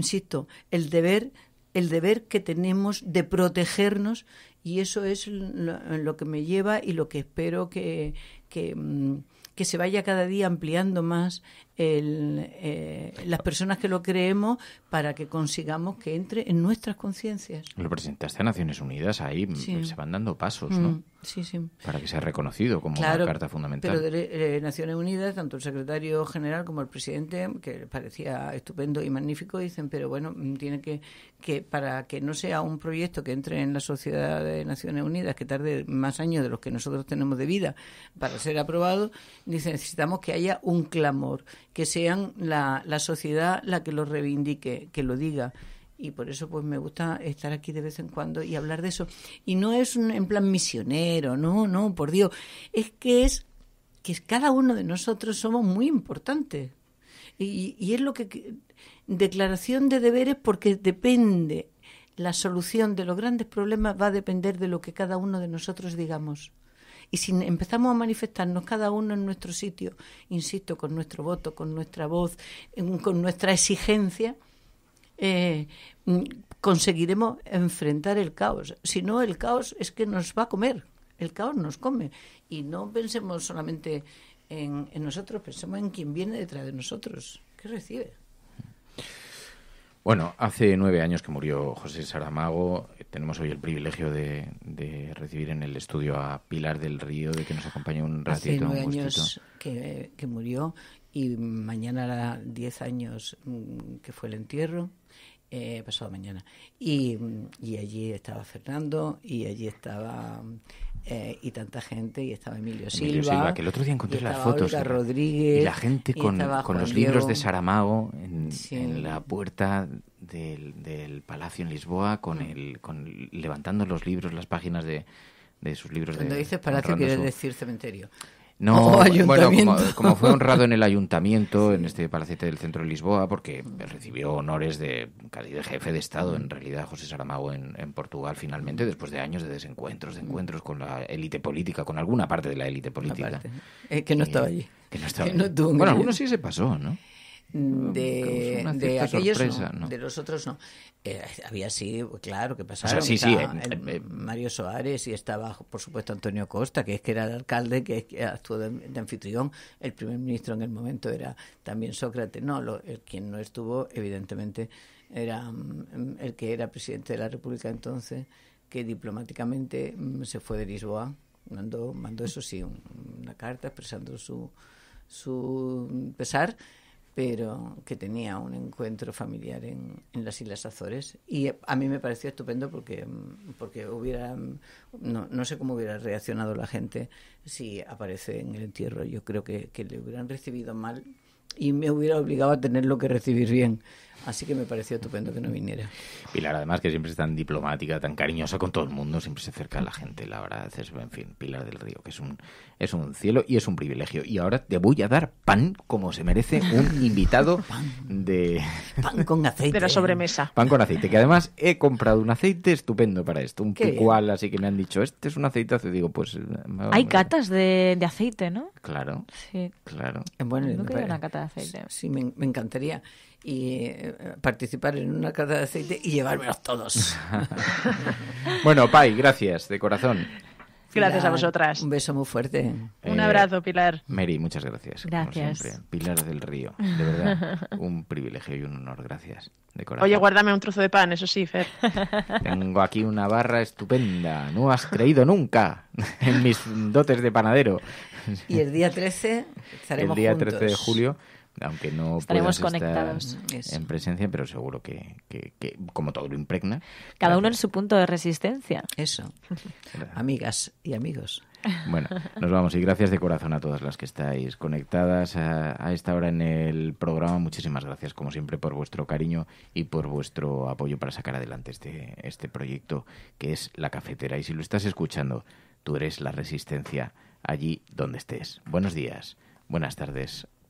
insisto, el deber, el deber que tenemos de protegernos y eso es lo, que me lleva y lo que espero que, que mm, se vaya cada día ampliando más el, eh, las personas que lo creemos para que consigamos que entre en nuestras conciencias. Lo presentaste a Naciones Unidas, ahí mm, se van dando pasos, ¿no? Mm, sí, sí. Para que sea reconocido como una carta fundamental. Pero de eh, Naciones Unidas, tanto el secretario general como el presidente, que parecía estupendo y magnífico, dicen, pero bueno, mm, tiene que, que para que no sea un proyecto que entre en la sociedad de Naciones Unidas, que tarde más años de los que nosotros tenemos de vida para ser aprobado, dicen, necesitamos que haya un clamor que sean la, la sociedad la que lo reivindique, que lo diga y por eso pues me gusta estar aquí de vez en cuando y hablar de eso. Y no es un, en plan misionero, no, no, por Dios. Es que es que cada uno de nosotros somos muy importantes. Y, y es lo que... Declaración de deberes porque depende, la solución de los grandes problemas va a depender de lo que cada uno de nosotros digamos. Y si empezamos a manifestarnos cada uno en nuestro sitio, insisto, con nuestro voto, con nuestra voz, con nuestra exigencia, eh, mm, conseguiremos enfrentar el caos. Si no, el caos es que nos va a comer. El caos nos come. Y no pensemos solamente en, nosotros, pensemos en quien viene detrás de nosotros. ¿Qué recibe? Bueno, hace nueve años que murió José Saramago. Tenemos hoy el privilegio de, recibir en el estudio a Pilar del Río, de que nos acompañe un ratito. Hace nueve años que, murió y mañana era diez años mm, que fue el entierro. Eh, pasado mañana. Y, y allí estaba Fernando y allí estaba eh, y tanta gente, y estaba Emilio, Silva, que el otro día encontré las fotos. Rodríguez. Y la gente con, los libros de Saramago en, la puerta del, Palacio en Lisboa, con mm. el, con, levantando los libros, las páginas de, de sus libros. Cuando dices palacio, quieres decir cementerio. No, bueno, como, fue honrado en el ayuntamiento, en este palacete del centro de Lisboa, porque recibió honores de de jefe de Estado, en realidad, José Saramago en, en Portugal, finalmente, después de años de desencuentros, de encuentros con la élite política, con alguna parte de la élite política. Eh, que no eh, estaba allí. Que no estaba allí. Bueno, algunos sí se pasó, ¿no? Mm, de, aquellos de los otros no eh, había sí claro que pasaba sí, Mario Soares y estaba por supuesto Antonio Costa que es que era el alcalde que, actuó de, anfitrión el primer ministro en el momento era también Sócrates no el, quien no estuvo evidentemente era mm, mm, el que era presidente de la República entonces que diplomáticamente se fue de Lisboa mandó mandó eso sí una carta expresando su su pesar pero que tenía un encuentro familiar en, en, las Islas Azores. Y eh, a mí me pareció estupendo porque, mm, porque hubiera, mm, no, no, sé cómo hubiera reaccionado la gente si aparece en el entierro. Yo creo que, que le hubieran recibido mal y me hubiera obligado a tener lo que recibir bien. Así que me pareció estupendo que no viniera. Pilar, además, que siempre es tan diplomática, tan cariñosa con todo el mundo, siempre se acerca a la gente, la verdad. Es, en fin, Pilar del Río, que es un, es un cielo y es un privilegio. Y ahora te voy a dar pan como se merece un invitado de... Pan con aceite. Pero sobremesa. Pan con aceite, que además he comprado un aceite estupendo para esto, un cual así que me han dicho, este es un aceite digo, pues... Eh, Hay catas de, aceite, ¿no? Claro. Sí. Claro. Bueno, no una eh, cata de aceite. Sí, me, me encantaría y eh, participar en una casa de aceite y llevármelos todos. bueno, Pai, gracias de corazón. Gracias a vosotras. Un beso muy fuerte. un eh, abrazo, Pilar. Mary, muchas gracias. Gracias. Pilar del Río, de verdad, un privilegio y un honor. Gracias. De corazón. Oye, guárdame un trozo de pan, eso sí, Fer. Tengo aquí una barra estupenda. No has creído nunca en mis dotes de panadero. Y el día 13 estaremos El día 13 de julio aunque no estaremos conectados en presencia, pero seguro que, como todo lo impregna. Cada uno en su punto de resistencia. Eso. Amigas y amigos. Bueno, nos vamos y gracias de corazón a todas las que estáis conectadas a, esta hora en el programa. Muchísimas gracias, como siempre, por vuestro cariño y por vuestro apoyo para sacar adelante este, este proyecto que es La Cafetera. Y si lo estás escuchando, tú eres la resistencia allí donde estés. Buenos días, buenas tardes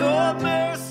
your mercy.